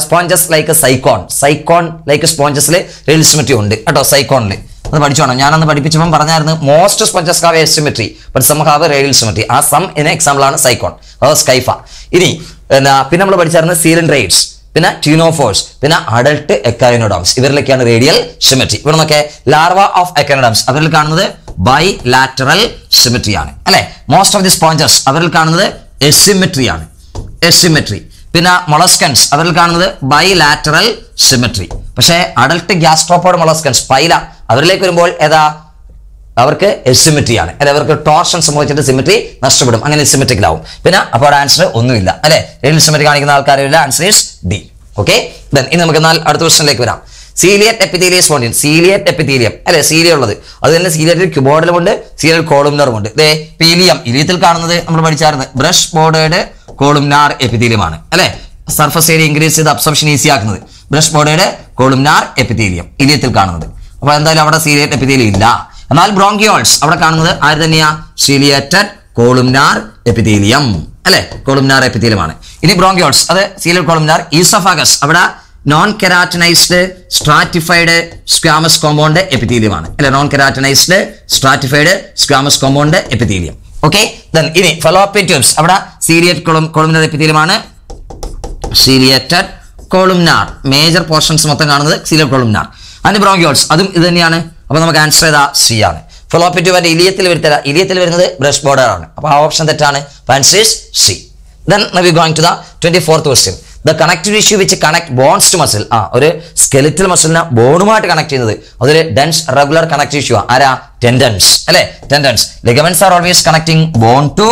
sponges like Sycon Sycon like സ്പോഞ്ചസിൽ റെൽസിമിറ്റി ഉണ്ട് കേട്ടോ സൈക്കോണിൽ അത് പഠിച്ചോണം ഞാനന്ന് പഠിപ്പിച്ചപ്പം പറഞ്ഞായിരുന്നു most sponges have asymmetry but some have radial ആ സം എന്ന എക്സാമ്പിൾ ആണ് സൈക്കോൺ അതോ സ്കൈഫ ഇനി എന്നാ പിന്നെ നമ്മൾ പഠിച്ചായിരുന്നു സീലൻഡ്രൈഡ്സ് പിന്നെ ട്യൂനോഫോഴ്സ് പിന്നെ അഡൾട്ട് എക്കാനോഡോംസ് ഇവരിലൊക്കെയാണ് റേഡിയൽ സിമെട്രി ഇവിടെ നോക്കെ ലാർവ ഓഫ് എക്കാനോഡോംസ് അവരിൽ കാണുന്നത് ബൈ ലാറ്ററൽ സിമിട്രി ആണ് അല്ലെ മോസ്റ്റ് ഓഫ് ദി സ്പോഞ്ചസ് അവരിൽ കാണുന്നത് എസിമെട്രി ആണ് എസിമെട്രി പിന്നെ മൊളസ്കൻസ് അവരിൽ കാണുന്നത് ബൈ ലാറ്ററൽ സിമെട്രി പക്ഷേ അഡൽട്ട് ഗ്യാസ്ട്രോപോഡ് മൊളസ്കൻസ് പൈല അവരിലേക്ക് വരുമ്പോൾ ഏതാ അവർക്ക് എസിമെട്രി ആണ് അല്ലെ അവർക്ക് ടോർഷൻ സംഭവിച്ചിട്ട് സിമെട്രി നഷ്ടപ്പെടും അങ്ങനെ ആവും പിന്നെ അപ്പോൾ ആൻസർ ഒന്നുമില്ല അല്ലെ റിയൽ കാണിക്കുന്ന ആൾക്കാരില്ല answer is D okay then ഇനി നമുക്ക് എന്നാൽ അടുത്ത ക്വസ്റ്റിനിലേക്ക് വരാം സീലിയറ്റ് എപ്പിത്തീലിയസ് സ്പോഞ്ചിൻ സീലിയറ്റ് എപ്പിത്തീലിയം അല്ലെ സീലിയ ഉള്ളത് അത് തന്നെ സീലിയറ്റിൽ ക്യുബോർഡിലുമുണ്ട് സീലിയൽ ഉണ്ട് ഇതേ പീലിയം ഇലിയത്തിൽ കാണുന്നത് നമ്മൾ പഠിച്ചായിരുന്നു ബ്രഷ് ബോർഡേഡ് കോളുമിനാർ എപ്പിത്തീലിയമാണ് അല്ലെ സർഫസ് ഏരിയ ഇൻക്രീസ് ചെയ്ത് അബ്സോപ്ഷൻ ഈസി ആക്കുന്നത് ബ്രഷ് ബോർഡേഡ് കോളുംനാർ എപ്പിത്തീലിയം ഇലിയത്തിൽ കാണുന്നത് അപ്പോൾ എന്തായാലും അവിടെ സീലിയറ്റ് എപ്പിത്തീലിയം ഇല്ല എന്നാൽ ബ്രോങ്കിയോൾസ് അവിടെ കാണുന്നത് ആര് തന്നെയാ സീലിയേറ്റഡ് കോളുംനാർ എപ്പിത്തീലിയം അല്ലെ കോളുമിനാർ എപ്പിത്തീലിയമാണ് ഇനി ബ്രോങ്കിയോൾസ് അത് സീലിയർ കോളുംനാർ ഈസോഫാഗസ് അവിടെ non keratinised stratified squamous compound എപ്പിത്തീലിയമാണ് അല്ലെ non keratinised stratified squamous compound epithelium okay ഇനി ഫെലോപ്പിയൻ ട്യൂബ്സ് അവിടെ സീരിയറ്റ് കൊളും കൊളുമിനർ എപ്പിത്തീലിയമാണ് സീരിയേറ്റഡ് കൊളുംനാർ മേജർ പോർഷൻസ് മൊത്തം കാണുന്നത് സീരിയർ കൊളുംനാർ അതിന് ബ്രോങ്കിയോൾസ് അതും ഇത് തന്നെയാണ് അപ്പൊ നമുക്ക് ആൻസർ ചെയ്താൽ സി ആണ് ഫെലോപ്പിയൻ ട്യൂബിൻ്റെ ഇലിയത്തിൽ വരുത്തില്ല ഇലിയത്തിൽ വരുന്നത് ബ്രഷ് ബോർഡർ ആണ് അപ്പൊ ആ ഓപ്ഷൻ തെറ്റാണ് answer is C then we going to the twenty fourth question the connective tissue വെച്ച് കണക്ട് ബോൺസ് ടു മസിൽ ആ ഒരു സ്കെലിറ്റൽ മസിലിനെ ബോണുമായിട്ട് കണക്ട് ചെയ്യുന്നത് അതൊരു ഡെൻസ് റെഗുലർ കണക്റ്റീവ് ടിഷ്യൂ ആരാ ടെൻഡൻസ് അല്ലെ tendons ligaments are always connecting bone to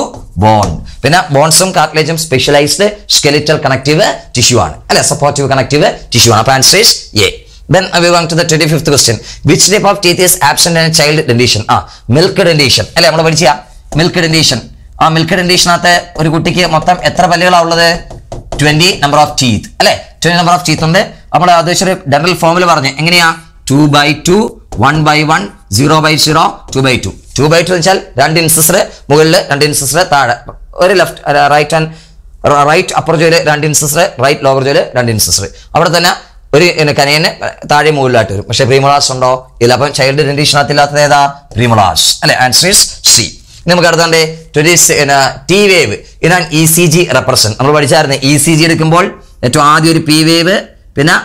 bone പിന്നെ ബോൺസും കാർട്ടിലേജും സ്പെഷ്യലൈസ്ഡ് സ്കെലിറ്റൽ കണക്റ്റീവ് ടിഷ്യൂ ആണ് അല്ലെ സപ്പോർട്ടീവ് കണക്റ്റീവ് ടിഷ്യൂ ആണ് അപ്പൊ answer is A Then uh, we going to the 25th question. Which type of teeth is absent in a child dentition? Ah, milk dentition. alle നമ്മൾ padichiya milk dentition. ആ milk ഡെന്റീഷനകത്ത് ഒരു കുട്ടിക്ക് മൊത്തം എത്ര പല്ലുകളാണ് ഉള്ളത് ട്വന്റി നമ്പർ ഓഫ് ചീത്ത് അല്ലെ twenty number of ചീത്ത് ഉണ്ട് നമ്മൾ അതേശ്വര ഒരു ഡെറൽ ഫോമിൽ പറഞ്ഞു എങ്ങനെയാ two by two one by one zero by zero two by two two by two എന്ന് വെച്ചാൽ രണ്ട് ഇൻസസ് മുകളിൽ രണ്ട് ഇൻസസ് താഴെ ഒരു left right and right upper ജോയില് രണ്ട് ഇൻസസ് റൈറ്റ് ലോവർ ജോയില് രണ്ട് ഇൻസസ് അവിടെ തന്നെ ഒരു കനയന് താഴെ മുകളിലായിട്ട് വരും പക്ഷേ പ്രീമോളാസ് ഉണ്ടോ ഇല്ല അപ്പം ചൈൽഡ് ഡെന്റീഷനകത്തില്ലാത്തത് ഏതാ പ്രീമോളാസ് അല്ലെ ആൻസർ ഈസ് സി നമുക്ക് അടുത്താണ്ട് ട്വന്റി ടി വേവ് ഇതാണ് ഇ സി ജി റെപ്രസെന്റ് നമ്മൾ പഠിച്ചായിരുന്നു ഇ e സി ജി എടുക്കുമ്പോൾ ഏറ്റവും ആദ്യം ഒരു പി വേവ് പിന്നെ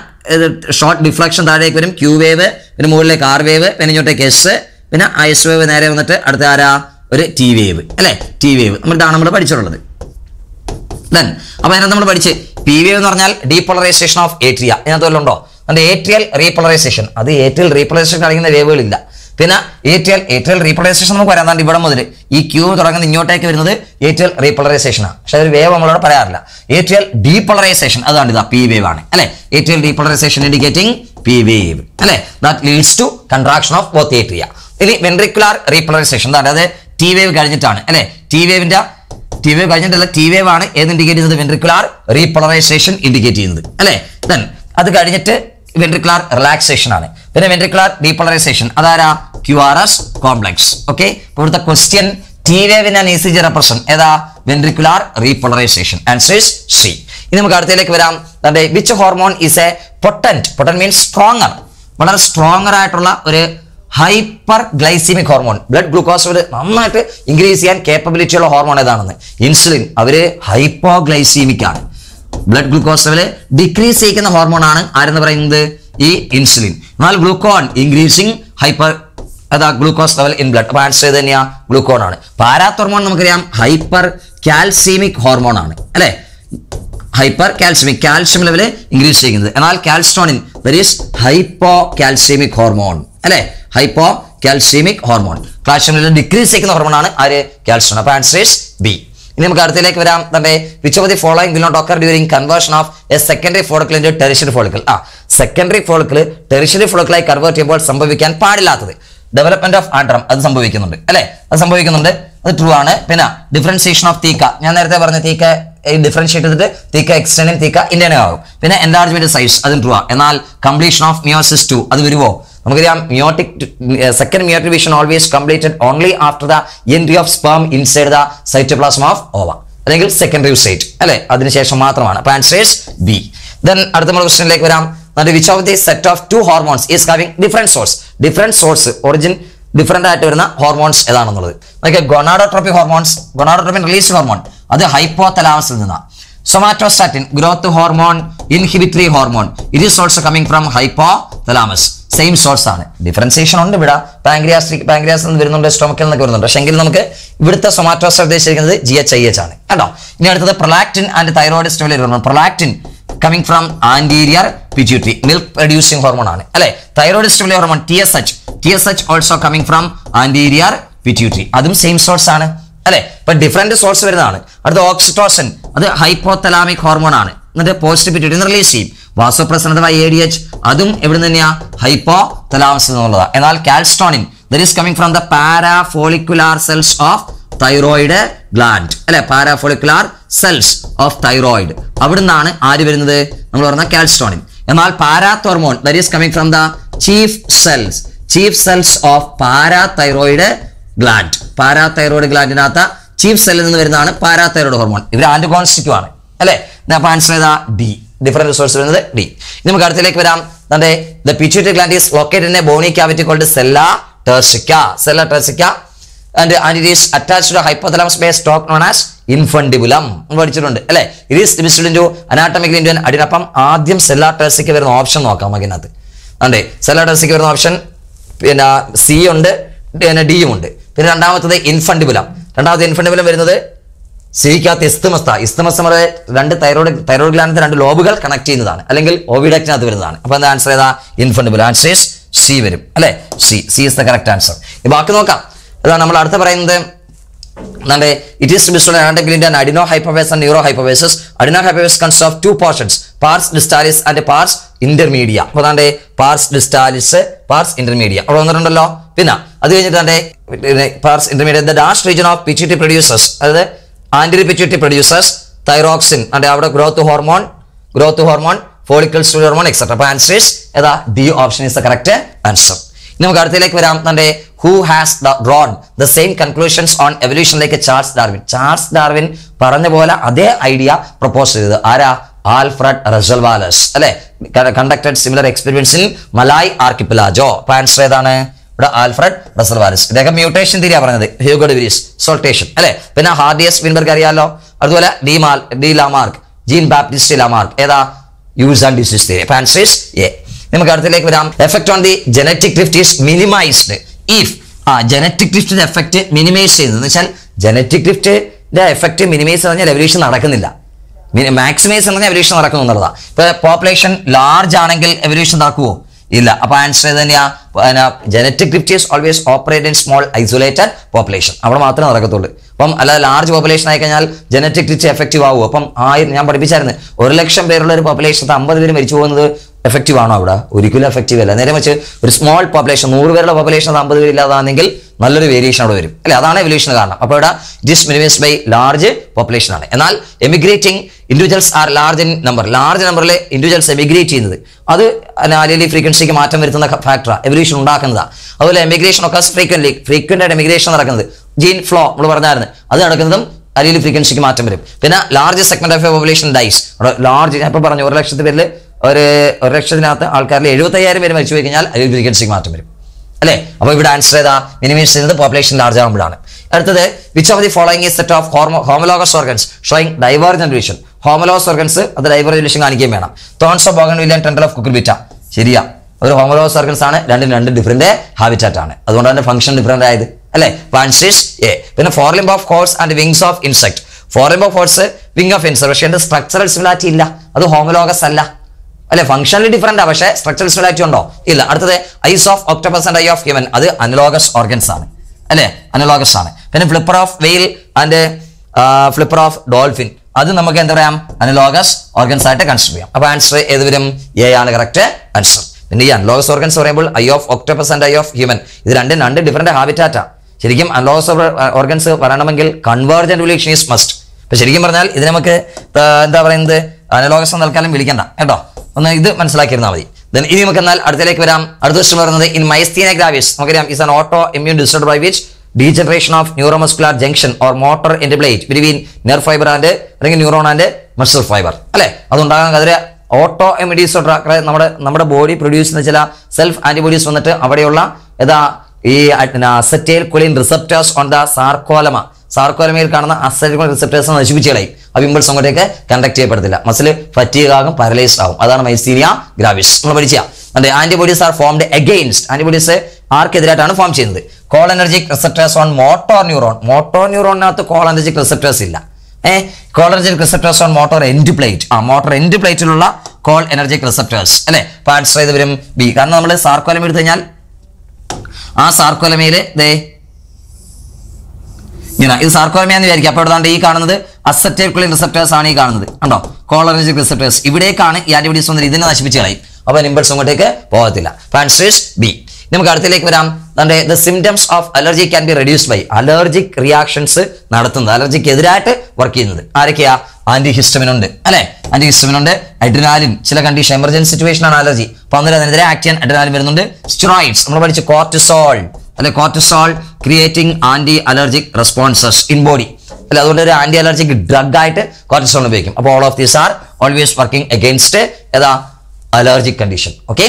ഷോർട്ട് ഡിഫ്ലക്ഷൻ താഴേക്ക് വരും ക്യൂ വേവ് പിന്നെ മുകളിലേക്ക് ആർ വേവ് പിന്നെ ഇങ്ങോട്ടേക്ക് എസ് പിന്നെ ഐസ് വേവ് നേരെ വന്നിട്ട് അടുത്ത ആരാ ഒരു ടി വേവ് അല്ലേ ടി വേവ് നമ്മൾ നമ്മൾ പഠിച്ചിട്ടുള്ളത് ദെൻ അപ്പോൾ അതിനകത്ത് നമ്മൾ പഠിച്ച് പി വേവ് എന്ന് പറഞ്ഞാൽ ഡീപോളറൈസേഷൻ ഓഫ് ഏട്രിയ ഇതിനകത്ത് വല്ലതുണ്ടോ അതിൻ്റെ ഏട്രിയൽ റീപോളറൈസേഷൻ അത് ഏട്രിയൽ റീപോളറൈസേഷൻ അറിയുന്ന വേവുകളില്ല പിന്നെ ഏറ്റൽ ഏറ്റൽ റീപോളറൈസേഷൻ നമുക്ക് വരാം ഇവിടെ മുതൽ ഈ ക്യൂ തുടങ്ങുന്ന ഇങ്ങോട്ടേക്ക് വരുന്നത് എയ്റ്റൽ റീപോളറൈസേഷനാണ് പക്ഷേ അതൊരു വേവ് നമ്മളോട് പറയാറില്ല ഏറ്റൽ ഡീപോളറൈസേഷൻ അതാണ് ഇതാ പി വേവ് ആണ് അല്ലെ atrial depolarisation indicating P wave അല്ലെ that leads to contraction of both atria ഇനി വെൻട്രിക്കുലാർ റീപോളറൈസേഷൻ അതായത് ടി വേവ് കഴിഞ്ഞിട്ടാണ് അല്ലെ ടി വേവിന്റെ ടി വേവ് കഴിഞ്ഞിട്ടല്ല ടി വേവ് ആണ് ഏത് ഇൻഡിക്കേറ്റ് ചെയ്യുന്നത് വെൻട്രിക്കുലാർ റീപോളറൈസേഷൻ ഇൻഡിക്കേറ്റ് ചെയ്യുന്നത് അല്ലെ ദൻ അത് കഴിഞ്ഞിട്ട് വെൻട്രിക്കുലാർ റിലാക്സേഷൻ ആണ് പിന്നെ വെൻട്രിക്കുലാർ ഡീപോളറൈസേഷൻ അതാരാ Q R S complex okay ഇവിടുത്തെ ക്വസ്റ്റ്യൻ ടി വേവിന് ഈസിജി റെപ്രസൺ ഏതാ വെൻട്രിക്കുലാർ റീപോളറൈസേഷൻ ആൻസേഴ്സ് സി ഇനി നമുക്ക് അടുത്തതിലേക്ക് വരാം അതെ which hormone is a potent potent means stronger വളരെ സ്ട്രോങ്ങർ ആയിട്ടുള്ള ഒരു hyper glycaemic hormone blood glucose ഒരു നന്നായിട്ട് ഇൻക്രീസ് ചെയ്യാൻ കേപ്പബിലിറ്റിയുള്ള ഹോർമോൺ ഏതാണെന്ന് ഇൻസുലിൻ അവര് ഹൈപ്പോ ഗ്ലൈസീമിക് ആണ് ബ്ലഡ് ഗ്ലൂക്കോസ് ലെവൽ ഡിക്രീസ് ചെയ്യിക്കുന്ന ഹോർമോണാണ് ആരെന്ന് പറയുന്നത് ഈ ഇൻസുലിൻ എന്നാൽ ഗ്ലൂക്കോൺ ഇൻക്രീസിങ് ഹൈപ്പർ അതാ ഗ്ലൂക്കോസ് ലെവൽ ഇൻ ബ്ലഡ് അപ്പൊ ആൻസർ തന്നെയാ ഗ്ലൂക്കോൺ ആണ് പാരാത്ത് ഹോർമോൺ നമുക്കറിയാം ഹൈപ്പർ കാൽസീമിക് ഹോർമോൺ ആണ് അല്ലേ hyper calcaemic calcium level increase ചെയ്യുന്നത് എന്നാൽ calcitonin that is hypo calcaemic hormone അല്ലെ hypo calcaemic hormone calcium level decrease ചെയ്യുന്ന ഹോർമോൺ ആണ് ആര് കാൽസ്ട്രോൺ അപ്പൊ ആൻസർ ഈസ് ബി ഇനി നമുക്ക് അടുത്തേക്ക് വരാം തന്റെ which of the following will not occur during conversion of a secondary follicle in tertiary follicle ആ സെക്കൻഡറി ഫോളക്കിൾ ടെറിഷറി ഫോളക്കിളായി കൺവേർട്ട് ചെയ്യുമ്പോൾ സംഭവിക്കാൻ പാടില്ലാത്തത് ഡെവലപ്മെന്റ് ഓഫ് ആൻഡ്രം അത് സംഭവിക്കുന്നുണ്ട് അല്ലെ അത് സംഭവിക്കുന്നുണ്ട് അത് ട്രൂ ആണ് പിന്നെ ഡിഫറൻസിയേഷൻ ഓഫ് തീക്ക ഞാൻ നേരത്തെ പറഞ്ഞ തീക്ക ഡിഫറൻഷിയേറ്റ് ചെയ്തിട്ട് തീക്ക എക്സ്റ്റേണും തീക്ക ഇന്റേണും ആകും പിന്നെ എൻലാർജ്മെന്റ് സൈസ് അതും ട്രൂ ആണ് എന്നാൽ കംപ്ലീഷൻ ഓഫ് മിയോസിസ് ടു അത് വരുമോ നമുക്കറിയാം meiotic second meiotic always completed only after the entry of sperm inside the cytoplasm of ova അല്ലെങ്കിൽ സെക്കൻഡറി സൈറ്റ് അല്ലെ അതിനുശേഷം മാത്രമാണ് അപ്പൊ ആൻസേഴ്സ് ബി ദെൻ അടുത്ത നമ്മുടെ ക്വസ്റ്റിനിലേക്ക് വരാം എന്നിട്ട് which of the set of two hormones is having different source different source origin different ആയിട്ട് വരുന്ന ഹോർമോൺസ് ഏതാണെന്നുള്ളത് നോക്കിയ gonadotropin hormones gonadotropin release hormone അത് ഹൈപ്പോതലാമസിൽ നിന്നാണ് somatostatin growth hormone inhibitory hormone it is also coming from hypo thalamus same source ആണ് differentiation ഉണ്ട് ഇവിടെ പാങ്ക്രിയാസ് പാങ്ക്രിയാസ് എന്ന് വരുന്നുണ്ട് സ്റ്റൊമക്കിൽ നിന്നൊക്കെ വരുന്നുണ്ട് പക്ഷേ എങ്കിൽ നമുക്ക് ഇവിടുത്തെ സൊമാറ്റോസ് ഉദ്ദേശിക്കുന്നത് ജി എച്ച് ഐ എച്ച് ആണ് കേട്ടോ ഇനി അടുത്തത് പ്രൊലാക്ടിൻ ആൻഡ് തൈറോയിഡ് സ്റ്റോലിൽ വരുന്നു prolactin coming from anterior pituitary milk producing hormone ആണ് അല്ലെ തൈറോയിഡ് സ്റ്റോലി hormone T S H T S H also coming from anterior pituitary അതും സെയിം സോഴ്സ് ആണ് അല്ലെ ഇപ്പൊ ഡിഫറെന്റ് സോഴ്സ് വരുന്നതാണ് അടുത്ത ഓക്സിറ്റോസൻ അത് ഹൈപ്പോതലാമിക് ഹോർമോൺ ആണ് എന്നിട്ട് പോസ്റ്റ് പിറ്റ്യൂട്ടറി റിലീസ് ചെയ്യും വാസോപ്രസനത ബൈ എ ഡി എച്ച് അതും എവിടെ തന്നെയാ ഹൈപ്പോ തലാമസ് എന്നുള്ളതാണ് എന്നാൽ calcitonin that is coming from the parafollicular cells of thyroid gland അല്ലെ പാരാഫോളിക്കുലാർ സെൽസ് ഓഫ് തൈറോയിഡ് അവിടുന്നാണ് ആര് വരുന്നത് നമ്മൾ പറഞ്ഞ കാൽസ്ട്രോണിൻ എന്നാൽ parathormone that is coming from the chief cells chief cells of parathyroid gland parathyroid ഗ്ലാൻഡിനകത്ത ചീഫ് സെല്ലിൽ നിന്ന് വരുന്നതാണ് പാരാതൈറോയിഡ് ഹോർമോൺ ഇവർ ആൻഡ് ആണ് അല്ലേ അപ്പൊ ആൻസർ ഏതാ ഡി ഡിഫറെന്റ് റിസോഴ്സ് വരുന്നത് ഡി ഇനി നമുക്ക് അടുത്തിലേക്ക് വരാം നമ്മുടെ the pituitary gland is located in a bony cavity called sella turcica sella turcica and and it is attach to hypothalamus by stalk known as infundibulum പഠിച്ചിട്ടുണ്ട് അല്ലേ it is ഡിവിസ്റ്റഡ് into anatomical ഇൻഡ്യൻ അടിനപ്പം ആദ്യം സെല്ല ടേഴ്സിക്ക വരുന്ന option നോക്കാം നമുക്കിനകത്ത് അതെ സെല്ല ടേഴ്സിക്ക വരുന്ന ഓപ്ഷൻ പിന്നെ സി ഉണ്ട് പിന്നെ ഡിയും ഉണ്ട് പിന്നെ രണ്ടാമത്തത് ഇൻഫണ്ടിബുലം രണ്ടാമത്തെ ഇൻഫണ്ടിബുലം വരുന്നത് സ്വീകരിക്കാത്ത ഇസ്തമസ്ത ഇസ്തമസ്ത നമ്മുടെ രണ്ട് തൈറോയിഡ് തൈറോയിഡ് ഗ്ലാൻഡിന്റെ രണ്ട് ലോബുകൾ കണക്ട് ചെയ്യുന്നതാണ് അല്ലെങ്കിൽ ഓവിഡക്റ്റിനകത്ത് വരുന്നതാണ് അപ്പോൾ എന്താ ആൻസർ ഏതാ ഇൻഫണ്ടബിൾ ആൻസർ സി വരും അല്ലേ C C is the correct answer ബാക്കി നോക്കാം അതാണ് നമ്മൾ അടുത്ത പറയുന്നത് നമ്മുടെ ഇറ്റ് ഈസ് ബിസ്റ്റോഡ് and adeno hypophysis and neuro hypophysis adeno hypophysis consists of two portions pars distalis and pars intermedia അപ്പോൾ അതാണ്ട് പാർസ് ഡിസ്റ്റാലിസ് പാർസ് ഇന്റർമീഡിയ അവിടെ വന്നിട്ടുണ്ടല്ലോ പിന്നെ അത് കഴിഞ്ഞിട്ട് pars intermedia the last region of പിച്ചിറ്റി പ്രൊഡ്യൂസേഴ്സ് അതായത് ആന്റി ആൻറ്റിരിപ്പിച്ചിട്ടി പ്രൊഡ്യൂസേഴ്സ് തൈറോക്സിൻ അതെ അവിടെ growth hormone growth hormone follicle സ്റ്റോറി ഹോർമോൺ എക്സെട്ര അപ്പോൾ ആൻസേഴ്സ് ഏതാ B option is the correct answer ഇനി നമുക്ക് അടുത്തേക്ക് വരാം തന്റെ who has drawn the same conclusions on എവല്യൂഷനിലേക്ക് ചാൾസ് ഡാർവിൻ ചാൾസ് ഡാർവിൻ പറഞ്ഞ പോലെ അതേ ഐഡിയ പ്രപ്പോസ് ചെയ്തത് ആരാ ആൽഫ്രഡ് റസൽവാലസ് അല്ലെ conducted similar experience in Malay archipelago അപ്പൊ ആൻസർ ഏതാണ് ഇവിടെ ആൽഫ്രഡ് റസൽ വാരിസ് ഇദ്ദേഹം മ്യൂട്ടേഷൻ തിരിയാ പറഞ്ഞത് ഹ്യൂഗോ ഡിവിരീസ് സോൾട്ടേഷൻ അല്ലെ പിന്നെ ഹാർഡിയസ് വിൻബർഗ് അറിയാലോ അതുപോലെ ഡി മാൽ de Lamarck Jean Baptiste Lamarck ഏതാ യൂസ് ആൻഡ് ഡിസീസ് തിരി ഫാൻസീസ് എ നമുക്ക് അടുത്തേക്ക് വരാം effect on the genetic drift is minimised if ആ ജനറ്റിക് ഡ്രിഫ്റ്റിന്റെ എഫക്ട് മിനിമൈസ് ചെയ്യുന്നത് എന്ന് വെച്ചാൽ ജനറ്റിക് ഡ്രിഫ്റ്റിന്റെ എഫക്ട് മിനിമൈസ് പറഞ്ഞാൽ എവല്യൂഷൻ നടക്കുന്നില്ല മാക്സിമൈസ് എന്ന് പറഞ്ഞാൽ എവല്യൂഷൻ നടക്കുന്നു എന്നുള്ളതാണ് ഇപ്പൊ പോപ്പുലേഷൻ ലാർജ് ആണെങ്കിൽ എവല്യൂഷൻ നടക്കുമോ ഇല്ല അപ്പൊ ആൻസർ തന്നെയാ genetic drift is always operate in small isolated population അവിടെ മാത്രമേ നടക്കത്തുള്ളൂ അപ്പം അല്ലാതെ ലാർജ് പോപ്പുലേഷൻ ആയി കഴിഞ്ഞാൽ ജനറ്റിക് ഡിഫ്റ്റ് എഫക്റ്റീവ് ആവും അപ്പം ആയിരം ഞാൻ പഠിപ്പിച്ചായിരുന്നു ഒരു ലക്ഷം പേരുള്ള ഒരു പോപ്പുലേഷൻ അമ്പത് പേര് മരിച്ചു പോകുന്നത് എഫക്റ്റീവ് ആണോ അവിടെ ഒരിക്കലും എഫക്റ്റീവ് അല്ല നേരെ വെച്ച് ഒരു സ്മോൾ പോപ്പുലേഷൻ നൂറ് പേരുടെ പോപ്പുലേഷൻ അമ്പത് പേരില്ലാതാണെങ്കിൽ നല്ലൊരു വേരിയേഷൻ അവിടെ വരും അല്ലെ അതാണ് എവല്യൂഷൻ കാരണം അപ്പോൾ ഇവിടെ ജിസ് മിനിമൈസ് ബൈ ലാർജ് പോപ്പുലേഷൻ ആണ് എന്നാൽ emigrating individuals are large in number large നമ്പറിലെ ഇൻഡിവിജ്വൽസ് എമിഗ്രേറ്റ് ചെയ്യുന്നത് അത് അലിയലി ഫ്രീക്വൻസിക്ക് മാറ്റം വരുത്തുന്ന ഫാക്ടറാണ് എവല്യൂഷൻ ഉണ്ടാക്കുന്നതാണ് അതുപോലെ എമിഗ്രേഷൻ ഒക്കെ ഫ്രീക്വൻലി ഫ്രീക്വൻ്റ് ആയിട്ട് എമിഗ്രേഷൻ നടക്കുന്നത് ജീൻ ഫ്ലോ നമ്മൾ പറഞ്ഞായിരുന്നു അത് നടക്കുന്നതും അലിയലി ഫ്രീക്വൻസിക്ക് മാറ്റം വരും പിന്നെ large segment of population dies large ഞാൻ ഇപ്പോൾ പറഞ്ഞു ഒരു ലക്ഷത്തി പേരിൽ ഒരു ഒരു ലക്ഷത്തിനകത്ത് ആൾക്കാരിൽ എഴുപത്തയ്യായിരം പേര് മരിച്ചു പോയി കഴിഞ്ഞാൽ അതിൽ വിരിക്കൻസിക്ക് മാറ്റം വരും അല്ലേ അപ്പോൾ ഇവിടെ ആൻസർ ഏതാ മിനിമം ചെയ്യുന്നത് പോപ്പുലേഷൻ ലാർജ് ആകുമ്പോഴാണ് അടുത്തത് which of the following set of homo homologous organs showing ഡൈവേർ ജനറേഷൻ ഹോമലോഗസ് ഓർഗൻസ് അത് ഡൈവേർജന്റ് ജനറേഷൻ കാണിക്കുകയും വേണം thorns of bougainvillea tender of cucurbita ശരിയാ ഒരു ഹോമലോഗസ് ഓർഗൻസ് ആണ് രണ്ടും രണ്ട് ഡിഫറെന്റ് ഹാബിറ്റാറ്റ് ആണ് അതുകൊണ്ട് തന്നെ ഫംഗ്ഷൻ ഡിഫറെന്റ് ആയത് അല്ലേ പാൻസിസ് എ പിന്നെ forelimb of horse and wings of insect forelimb of horse wing of insect പക്ഷേ എൻ്റെ സ്ട്രക്ചറൽ സിമിലാരിറ്റി ഇല്ല അത് ഹോമലോഗസ് അല്ല അല്ലെ ഫംഗ്ഷനലി ഡിഫറെന്റ് പക്ഷേ സ്ട്രക്ചർ സിമിലാരിറ്റി ഉണ്ടോ ഇല്ല അടുത്തത് eyes of octopus and eye of human അത് അനലോഗസ് ഓർഗൻസ് ആണ് അല്ലെ അനലോഗസ് ആണ് പിന്നെ flipper of whale and flipper of dolphin അത് നമുക്ക് എന്താ പറയാം അനലോഗസ് ഓർഗൻസ് ആയിട്ട് കൺസിഡർ ചെയ്യാം അപ്പൊ ആൻസർ ഏത് വരും എ ആണ് കറക്റ്റ് ആൻസർ പിന്നെ ഈ അനലോഗസ് ഓർഗൻസ് പറയുമ്പോൾ eye of octopus and eye of human ഇത് രണ്ടും രണ്ട് ഡിഫറെന്റ് ആണ് ശരിക്കും അനലോഗസ് ഓർഗൻസ് പറയണമെങ്കിൽ കൺവേർജൻ റിലേഷൻ ഈസ് മസ്റ്റ് അപ്പൊ ശരിക്കും പറഞ്ഞാൽ ഇത് നമുക്ക് എന്താ പറയുന്നത് അനലോഗസ് നൽകാനും വിളിക്കണ്ട കേട്ടോ ഒന്ന് ഇത് മനസ്സിലാക്കിയിരുന്നാൽ മതി ദെൻ ഇനി നമുക്ക് എന്നാൽ അടുത്തേക്ക് വരാം അടുത്ത ദിവസം പറയുന്നത് ഇൻ മൈസ്തീന ഗ്രാവിസ് നമുക്കറിയാം is an auto immune disorder by which degeneration of neuromuscular junction or motor interplate between nerve fibre and അല്ലെങ്കിൽ ന്യൂറോൺ ആൻഡ് മസിൽ ഫൈബർ അല്ലെ അതുണ്ടാകാൻ അതിൽ ഓട്ടോ ഇമ്മ്യൂൺ ഡിസ്റ്റർബ് നമ്മുടെ നമ്മുടെ ബോഡി പ്രൊഡ്യൂസ് ചെയ്യുന്ന ചില സെൽഫ് ആന്റിബോഡീസ് വന്നിട്ട് അവിടെയുള്ള ഈ acetyl choline receptors on the sarcolemma സാർക്കോലമയിൽ കാണുന്ന അസറ്റിക്കൽ റിസപ്റ്റേഴ്സ് നശിപ്പിച്ചു കളയും ആ അങ്ങോട്ടേക്ക് കണ്ടക്ട് ചെയ്യപ്പെടത്തില്ല മസിൽ ഫറ്റീകാകും പാരലൈസ്ഡ് ആകും അതാണ് മൈസീനിയ ഗ്രാവിഷ് നമ്മൾ പഠിച്ച അതെ antibodies are formed against antibodies ആർക്കെതിരായിട്ടാണ് ഫോം ചെയ്യുന്നത് cholinergic receptors on motor neuron motor ന്യൂറോണിനകത്ത് കോൾ എനർജി റിസപ്റ്റേഴ്സ് ഇല്ല ഏഹ് cholinergic receptors on motor end plate ആ മോട്ടോർ എൻഡ് പ്ലേറ്റിലുള്ള കോൾ എനർജിക് റിസപ്റ്റേഴ്സ് അല്ലെ പാർട്സ് ചെയ്തവരും വരും ബി കാരണം നമ്മൾ സാർക്കോലം എടുത്തു കഴിഞ്ഞാൽ ആ സാർക്കോലമയിൽ ദേ ഇങ്ങനെ ഇത് എന്ന് വിചാരിക്കും അപ്പോൾ ഇവിടെ ഈ കാണുന്നത് അസറ്റേക്കുളിൻ റിസപ്റ്റേഴ്സ് ആണ് ഈ കാണുന്നത് കണ്ടോ കോളറജിക് റിസപ്റ്റേഴ്സ് ഇവിടേക്കാണ് ഈ ആൻറ്റിബോഡീസ് വന്നത് ഇതിനെ നശിപ്പിച്ച് കളയും അപ്പോൾ നിമ്പിൾസ് അങ്ങോട്ടേക്ക് പോകത്തില്ല ആൻസേഴ്സ് ബി നമുക്ക് അടുത്തേക്ക് വരാം നമ്മുടെ the symptoms of allergy can be reduced by allergic reactions നടത്തുന്നത് അലർജിക്ക് എതിരായിട്ട് വർക്ക് ചെയ്യുന്നത് ആരൊക്കെയാ ഉണ്ട് അല്ലെ ഉണ്ട് അഡ്രിനാലിൻ ചില കണ്ടീഷൻ എമർജൻസി സിറ്റുവേഷൻ ആണ് അലർജി അപ്പൊ അന്നേരം അതിനെതിരെ ആക്ട് ചെയ്യാൻ അഡ്രിനാലിൻ വരുന്നുണ്ട് സ്റ്റിറോയിഡ്സ് നമ്മൾ പഠിച്ച കോർട്ടിസോൾ അല്ലെ cortisol creating anti allergic responses in body അല്ലെ അതുകൊണ്ട് ഒരു ആന്റി അലർജിക് ഡ്രഗ് ആയിട്ട് കോർട്ടിസോൾ ഉപയോഗിക്കും അപ്പോൾ all of these are always working against ഏതാ അലർജിക് കണ്ടീഷൻ ഓക്കെ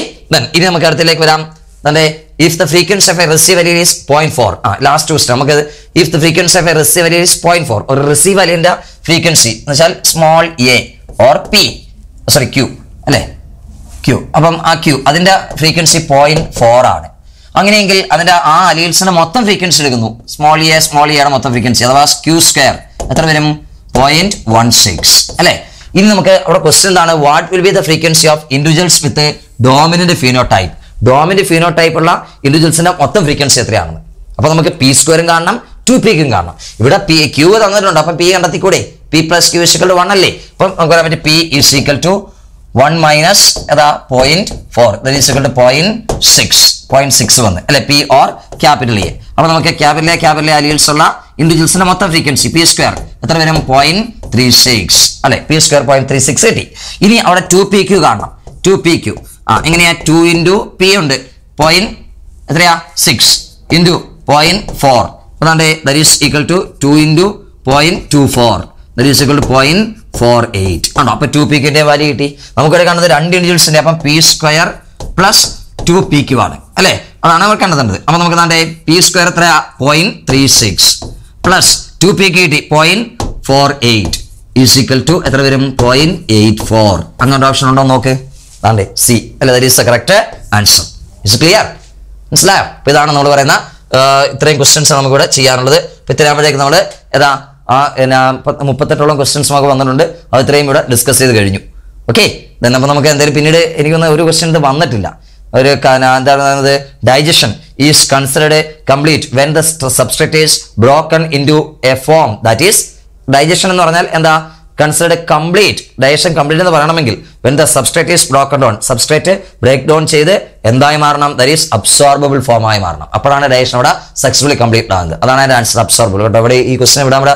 ഇനി നമുക്ക് അടുത്തേക്ക് വരാം തന്നെ if the frequency of a receiver is point four ആ ലാസ്റ്റ് ക്വസ്റ്റൻ നമുക്ക് if the frequency of a receiver is point four ഒരു റിസീവ് റിസീവറിന്റെ ഫ്രീക്വൻസി എന്ന് വെച്ചാൽ small A or P sorry Q അല്ലേ ക്യൂ അപ്പം ആ ക്യൂ അതിന്റെ ഫ്രീക്വൻസി പോയിന്റ് ഫോർ ആണ് അങ്ങനെയെങ്കിൽ അതിന്റെ ആ അലീൽസിന്റെ മൊത്തം ഫ്രീക്വൻസി എടുക്കുന്നു സ്മോൾ എ സ്മോൾ എയുടെ മൊത്തം ഫ്രീക്വൻസി അഥവാ ക്യൂ സ്ക്വയർ എത്ര വരും പോയിന്റ് വൺ സിക്സ് അല്ലെ ഇനി നമുക്ക് അവിടെ ക്വസ്റ്റ്യൻ എന്താണ് what will be the frequency of individuals with dominant type dominant type ഉള്ള ഇൻഡിവിജ്വൽസിന്റെ മൊത്തം ഫ്രീക്വൻസി എത്രയാണെന്ന് അപ്പൊ നമുക്ക് പി സ്ക്വയറും കാണണം ടു പിക്കും കാണണം ഇവിടെ പി ക്യൂ തന്നിട്ടുണ്ട് അപ്പൊ പി കണ്ടെത്തിക്കൂടെ P plus Q is equal to one അല്ലേ അപ്പം നമുക്ക് പറയാൻ പറ്റും P is equal to one minus ഏതാ point four that is point six point six വന്ന് അല്ലെ പി ഓർ ക്യാപിറ്റൽ എ അപ്പോൾ നമുക്ക് capital A capital A alleles ഉള്ള ഇൻഡിവിജ്വൽസിന്റെ മൊത്തം ഫ്രീക്വൻസി പി സ്ക്വയർ എത്ര വരും പോയിന്റ് ത്രീ സിക്സ് അല്ലെ P square point three six കിട്ടി ഇനി അവിടെ ടു പി ക്യു കാണണം ടു പി ക്യു ആ എങ്ങനെയാ ടു ഇൻറ്റു പി ഉണ്ട് പോയിന്റ് എത്രയാ സിക്സ് ഇൻറ്റു പോയിന്റ് ഫോർ അതാണ്ട് that is equal to two into point two four that is equal to point four eight ആണോ അപ്പൊ ടു പി ക്യൂൻ്റെ വാല്യൂ കിട്ടി നമുക്കിവിടെ കാണുന്നത് രണ്ട് ഇൻഡിവിജ്വൽസിൻ്റെ അപ്പം P square plus two P Q ആണ് അല്ലെ അതാണ് അവർ കണ്ടത് അപ്പൊ നമുക്ക് നാട്ടെ പി സ്ക്വയർ എത്ര point three six plus two P Q കിട്ടി point four eight is equal to എത്ര വരും പോയിന്റ് എയ്റ്റ് ഫോർ അങ്ങനൊരു ഓപ്ഷൻ ഉണ്ടോ നോക്ക് അതാണ്ട് സി അല്ലെ that is the correct answer is clear മനസ്സിലായോ അപ്പോൾ ഇതാണ് നമ്മൾ പറയുന്ന ഇത്രയും ക്വസ്റ്റ്യൻസ് നമുക്കിവിടെ ചെയ്യാനുള്ളത് ഇപ്പൊ ഇത്രയാകുമ്പോഴേക്ക് നമ്മൾ ഏതാ ആ എന്നാ മുപ്പത്തെട്ടോളം ക്വസ്റ്റ്യൻസ് നമുക്ക് വന്നിട്ടുണ്ട് അത് ഇത്രയും ഇവിടെ ഡിസ്കസ് ചെയ്ത് കഴിഞ്ഞു ഓക്കെ ദെൻ അപ്പോൾ നമുക്ക് എന്തായാലും പിന്നീട് എനിക്കൊന്ന് ഒരു ക്വസ്റ്റ്യൻ ഇത് വന്നിട്ടില്ല ഒരു എന്താണ് digestion is considered complete when the substrate is broken into a form that is digestion എന്ന് പറഞ്ഞാൽ എന്താ കൺസിഡർ കംപ്ലീറ്റ് ഡയഷൻ കംപ്ലീറ്റ് എന്ന് പറയണമെങ്കിൽ when the substrate is broken down substrate break down ചെയ്ത് എന്തായി മാറണം ദർ ഈസ് അബ്സോർബിൾ ആയി മാറണം അപ്പോഴാണ് ഡയഷൻ അവിടെ സക്സസ്ഫുള്ളി കംപ്ലീറ്റ് ആകുന്നത് അതാണ് അതിൻ്റെ ആൻസർ അബ്സോർബിൾ കേട്ടോ ഇവിടെ ഈ ക്വസ്റ്റൻ ഇവിടെ നമ്മുടെ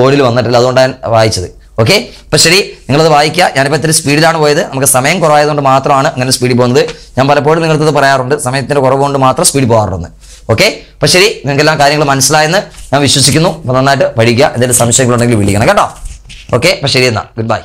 ബോർഡിൽ വന്നിട്ടില്ല അതുകൊണ്ടാണ് വായിച്ചത് ഓക്കെ അപ്പോൾ ശരി നിങ്ങളത് വായിക്കുക ഞാനിപ്പോൾ ഇത്തിരി സ്പീഡിലാണ് പോയത് നമുക്ക് സമയം കുറവായതുകൊണ്ട് മാത്രമാണ് അങ്ങനെ സ്പീഡിൽ പോകുന്നത് ഞാൻ പലപ്പോഴും നിങ്ങളത് പറയാറുണ്ട് സമയത്തിൻ്റെ കൊണ്ട് മാത്രം സ്പീഡിൽ പോകാറുണ്ട് ഓക്കെ അപ്പോൾ ശരി നിങ്ങൾക്ക് എല്ലാ കാര്യങ്ങളും മനസ്സിലായെന്ന് ഞാൻ വിശ്വസിക്കുന്നു അപ്പോൾ നന്നായിട്ട് പഠിക്കുക എന്തെങ്കിലും സംശയങ്ങളുണ്ടെങ്കിൽ വിളിക്കണം കേട്ടോ ഓക്കെ അപ്പം ശരി എന്നാൽ ഗുഡ് ബൈ